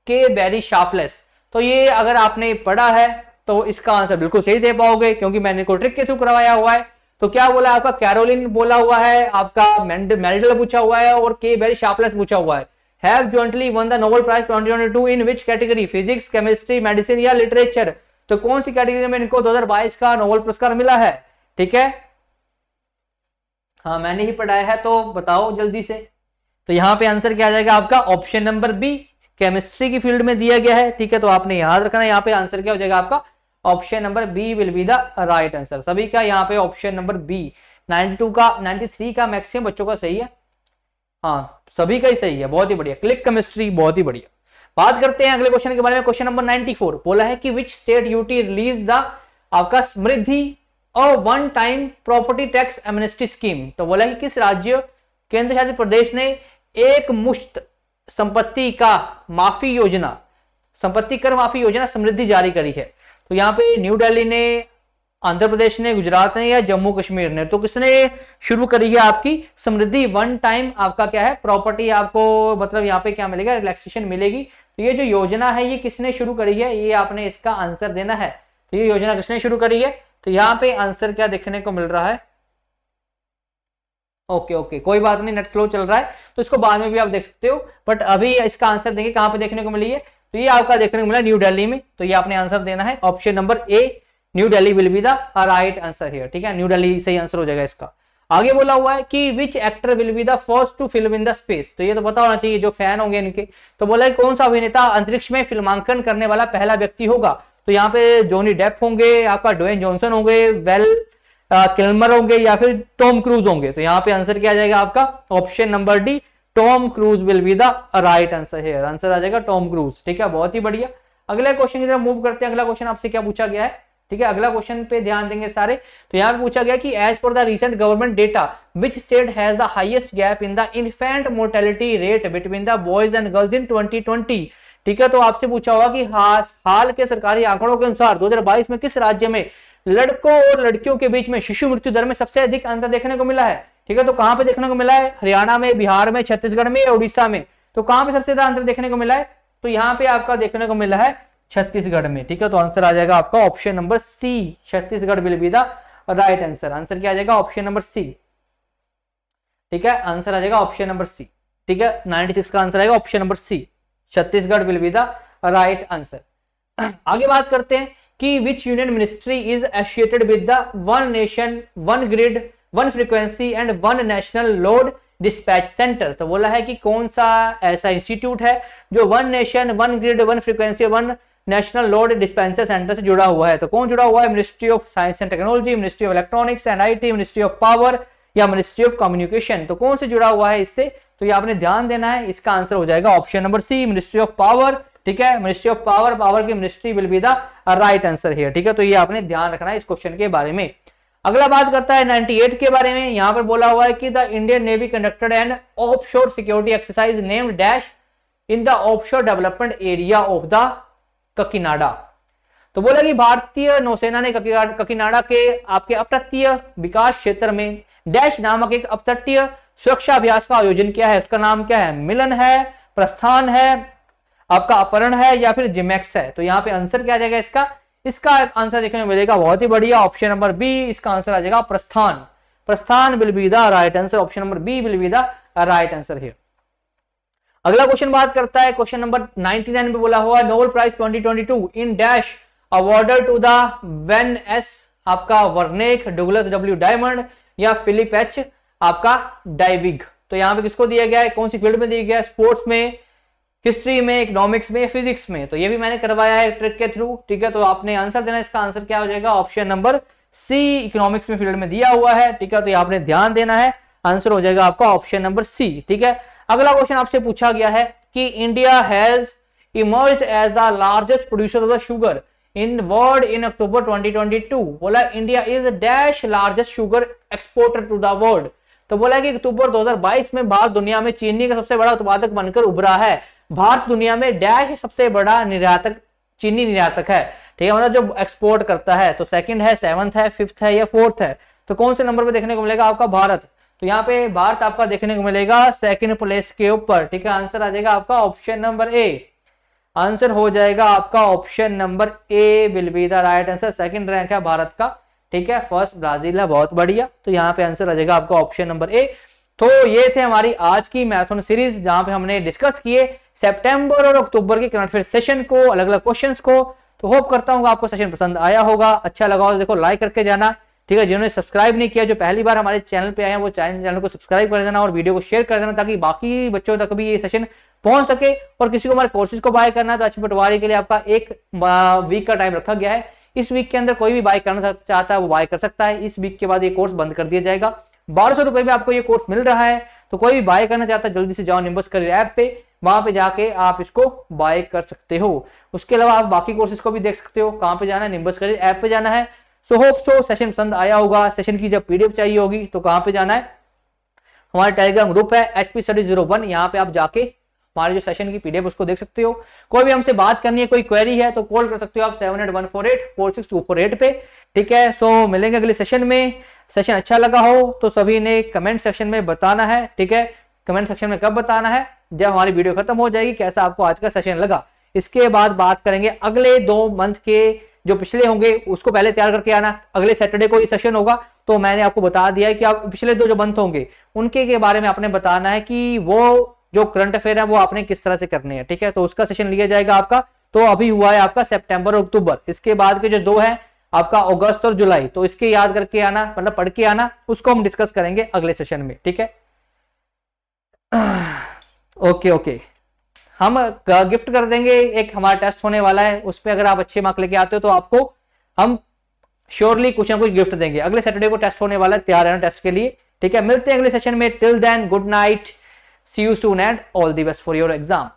के बेरी शार्पलेस तो ये अगर आपने पढ़ा है तो इसका आंसर बिल्कुल सही दे पाओगे क्योंकि मैंने को ट्रिक के थ्रू करवाया हुआ है तो क्या बोला आपका कैरोलिन बोला हुआ है आपका मेडल पूछा हुआ है और के बेल शार्पलेस पूछा हुआ है have jointly won the Nobel prize 2022 in which category physics chemistry medicine या लिटरेचर तो कौन सी कैटेगरी में इनको 2022 का नोबेल पुरस्कार मिला है ठीक है हाँ मैंने ही पढ़ाया है तो बताओ जल्दी से तो यहाँ पे आंसर क्या आ जाएगा आपका ऑप्शन नंबर बी केमिस्ट्री की फील्ड में दिया गया है ठीक है तो आपने याद रखना यहाँ पे आंसर क्या हो जाएगा आपका option number B will be the right answer सभी का यहाँ पे ऑप्शन नंबर बी 92 का 93 का मैक्सिमम बच्चों का सही है हाँ सभी का ही सही है बहुत ही बढ़िया क्लिक केमिस्ट्री बहुत ही बढ़िया बात करते हैं अगले क्वेश्चन के बारे में क्वेश्चन नंबर 94 बोला है कि which state UT release the आपका समृद्धि और one time property tax amnesty scheme तो बोला कि किस राज्य केंद्र शासित प्रदेश ने एक मुश्त संपत्ति का माफी योजना संपत्ति कर माफी योजना समृद्धि जारी करी है तो यहाँ पे न्यू दिल्ली ने आंध्र प्रदेश ने गुजरात ने या जम्मू कश्मीर ने तो किसने शुरू करी है आपकी समृद्धि वन टाइम आपका क्या है प्रॉपर्टी आपको मतलब यहाँ पे क्या मिलेगा रिलैक्सेशन मिलेगी तो ये जो योजना है ये किसने शुरू करी है ये आपने इसका आंसर देना है तो ये योजना किसने शुरू करी है तो यहाँ पे आंसर क्या देखने को मिल रहा है ओके ओके कोई बात नहीं नेट स्लो चल रहा है तो इसको बाद में भी आप देख सकते हो बट अभी इसका आंसर देखिए कहां पे देखने को मिली है तो ये आपका देखने को मिला न्यू दिल्ली में तो ये आपने आंसर देना है option number A New Delhi will be the right answer here ठीक है न्यू दिल्ली सही आंसर हो जाएगा इसका आगे बोला हुआ है कि which actor will be the first to film in the space तो ये तो पता होना चाहिए जो फैन होंगे इनके तो बोला है कौन सा अभिनेता अंतरिक्ष में फिल्मांकन करने वाला पहला व्यक्ति होगा तो यहाँ पे जोनी डेप होंगे आपका डोएन जॉनसन होंगे वेल किल्मर होंगे या फिर टॉम क्रूज होंगे तो यहाँ पे आंसर क्या जाएगा आपका option number D Tom Cruise will be the right answer here answer आ जाएगा टॉम क्रूज ठीक है बहुत ही बढ़िया अगले क्वेश्चन की तरफ मूव करते हैं अगला क्वेश्चन आपसे क्या पूछा गया है ठीक है अगला क्वेश्चन पे ध्यान देंगे सारे तो यहाँ पे पूछा गया कि as per the recent government data which state has the highest gap in the infant mortality rate between the boys and girls in 2020 ठीक है तो आपसे पूछा होगा कि हाल के सरकारी आंकड़ों के अनुसार 2022 में किस राज्य में लड़कों और लड़कियों के बीच में शिशु मृत्यु दर में सबसे अधिक अंतर देखने को मिला है ठीक है तो कहां पे देखने को मिला है हरियाणा में बिहार में छत्तीसगढ़ में या उड़ीसा में तो कहां पे सबसे ज्यादा आंसर देखने को मिला है तो यहां पे आपका देखने को मिला है छत्तीसगढ़ में ठीक है तो आंसर आ जाएगा आपका option number C Chhattisgarh will be the right answer answer क्या आ जाएगा ऑप्शन नंबर सी ठीक है आंसर आ जाएगा ऑप्शन नंबर सी ठीक है नाइनटी का आंसर आएगा option number C Chhattisgarh will be the right answer *clears throat* आगे बात करते हैं कि which union ministry is associated with the one nation one grid one frequency and one national load dispatch centre तो बोला है कि कौन सा ऐसा इंस्टीट्यूट है जो one nation one grid one frequency one national load dispenser centre से जुड़ा हुआ है तो कौन जुड़ा हुआ है ministry of science and technology ministry of electronics and IT ministry of power या मिनिस्ट्री ऑफ कम्युनिकेशन तो कौन से जुड़ा हुआ है इससे तो ये आपने ध्यान देना है इसका आंसर हो जाएगा option number C ministry of power ठीक है मिनिस्ट्री ऑफ पावर पावर की ministry will be the right answer है ठीक है तो ये आपने ध्यान रखना है इस क्वेश्चन के बारे में अगला बात करता है 98 के बारे में यहां पर बोला हुआ है कि the Indian navy conducted and offshore security exercise named dash in the offshore development area of the Kakinada तो बोला कि भारतीय नौसेना ने ककीनाडा के आपके अपतटीय विकास क्षेत्र में डैश नामक एक अपतटीय सुरक्षा अभ्यास का आयोजन किया है उसका नाम क्या है मिलन है प्रस्थान है आपका अपहरण है या फिर जिमेक्स है तो यहाँ पे आंसर क्या आ जाएगा इसका इसका आंसर देखने को मिलेगा बहुत ही बढ़िया ऑप्शन नंबर बी इसका आंसर आ जाएगा Prasthan Prasthan will be the right answer option number B will be the right answer here अगला क्वेश्चन बात करता है क्वेश्चन नंबर 99 में बोला हुआ Nobel prize 2022 in dash awarded to the Ben S आपका वर्नेक डुगलस डब्ल्यू डायमंड या फिलिप एच आपका डाइविग तो यहां पे किसको दिया गया है कौन सी फील्ड में दिया गया है स्पोर्ट्स में हिस्ट्री में इकोनॉमिक्स में फिजिक्स में तो ये भी मैंने करवाया है ट्रिक के थ्रू ठीक है तो आपने आंसर देना इसका आंसर क्या हो जाएगा ऑप्शन नंबर सी इकोनॉमिक्स में फील्ड में दिया हुआ है ठीक है तो ये आपने ध्यान देना है आंसर हो जाएगा आपका ऑप्शन नंबर सी ठीक है अगला क्वेश्चन आपसे पूछा गया है कि India has emerge as the largest producer of the sugar in world in October 2022 बोला India is dash largest sugar exporter to the world तो बोला कि अक्टूबर 2022 में भारत दुनिया में चीनी का सबसे बड़ा उत्पादक बनकर उभरा है भारत दुनिया में डैश सबसे बड़ा निर्यातक चीनी निर्यातक है ठीक है मतलब जो एक्सपोर्ट करता है तो सेकंड है सेवंथ है फिफ्थ है या फोर्थ है तो कौन से नंबर पे देखने को मिलेगा आपका भारत तो यहाँ पे भारत आपका देखने को मिलेगा सेकंड प्लेस के ऊपर ठीक है आंसर आ जाएगा आपका ऑप्शन नंबर ए आंसर हो जाएगा आपका option number A will be the right answer second rank है भारत का ठीक है फर्स्ट ब्राजील है बहुत बढ़िया तो यहाँ पे आंसर आ जाएगा आपका ऑप्शन नंबर ए तो ये थे हमारी आज की मैराथन सीरीज जहां पे हमने डिस्कस किए सेप्टेम्बर और अक्टूबर के करंट अफेयर सेशन को अलग अलग क्वेश्चन को तो होप करता हूँ आपको सेशन पसंद आया होगा अच्छा लगा हो तो देखो लाइक करके जाना ठीक है जिन्होंने सब्सक्राइब नहीं किया जो पहली बार हमारे चैनल पे आए हैं वो चैनल को सब्सक्राइब कर देना और वीडियो को शेयर कर देना ताकि बाकी बच्चों तक भी ये सेशन पहुंच सके और किसी को हमारे कोर्सेज को बाय करना है तो अच्छी पटवारी के लिए आपका एक वीक का टाइम रखा गया है इस वीक के अंदर कोई भी बाय करना चाहता है वो बाय कर सकता है इस वीक के बाद ये कोर्स बंद कर दिया जाएगा बारह सौ रुपए में आपको ये कोर्स मिल रहा है तो कोई भी बाय करना चाहता है जल्दी से जाओ निम्बस करियर ऐप पे वहां पे जाके आप इसको बाय कर सकते हो उसके अलावा आप बाकी कोर्सेज को भी देख सकते हो कहाँ पे जाना है निम्बस करियर ऐप पे जाना है सो होप सो सेशन पसंद आया होगा सेशन की जब पीडीएफ चाहिए होगी तो कहाँ पे जाना है हमारे टेलीग्राम ग्रुप है एचपी स्टडी जीरो वन यहाँ पे आप जाके हमारे जो सेशन की पीडीएफ उसको देख सकते हो कोई भी हमसे बात करनी है कोई क्वेरी है तो कॉल कर सकते हो आप seven eight one four eight four six two four eight पे ठीक है सो मिलेंगे अगले सेशन में सेशन अच्छा लगा हो तो सभी ने कमेंट सेक्शन में बताना है ठीक है कमेंट सेक्शन में कब बताना है जब हमारी वीडियो खत्म हो जाएगी कैसा आपको आज का सेशन लगा इसके बाद बात करेंगे अगले दो मंथ के जो पिछले होंगे उसको पहले तैयार करके आना अगले सैटरडे को ये सेशन होगा तो मैंने आपको बता दिया है कि आप पिछले दो जो मंथ होंगे उनके के बारे में आपने बताना है कि वो जो करंट अफेयर है वो आपने किस तरह से करने हैं ठीक है तो उसका सेशन लिया जाएगा आपका तो अभी हुआ है आपका सेप्टेम्बर और अक्टूबर इसके बाद के जो दो है आपका अगस्त और जुलाई तो इसके याद करके आना मतलब पढ़ के आना उसको हम डिस्कस करेंगे अगले सेशन में ठीक है ओके ओके हम गिफ्ट uh, कर देंगे एक हमारा टेस्ट होने वाला है उस पर अगर आप अच्छे मार्क लेके आते हो तो आपको हम श्योरली कुछ ना कुछ गिफ्ट देंगे अगले सैटरडे को टेस्ट होने वाला है तैयार रहना टेस्ट के लिए ठीक है मिलते हैं अगले सेशन में till then good night see you soon and all the best for your exam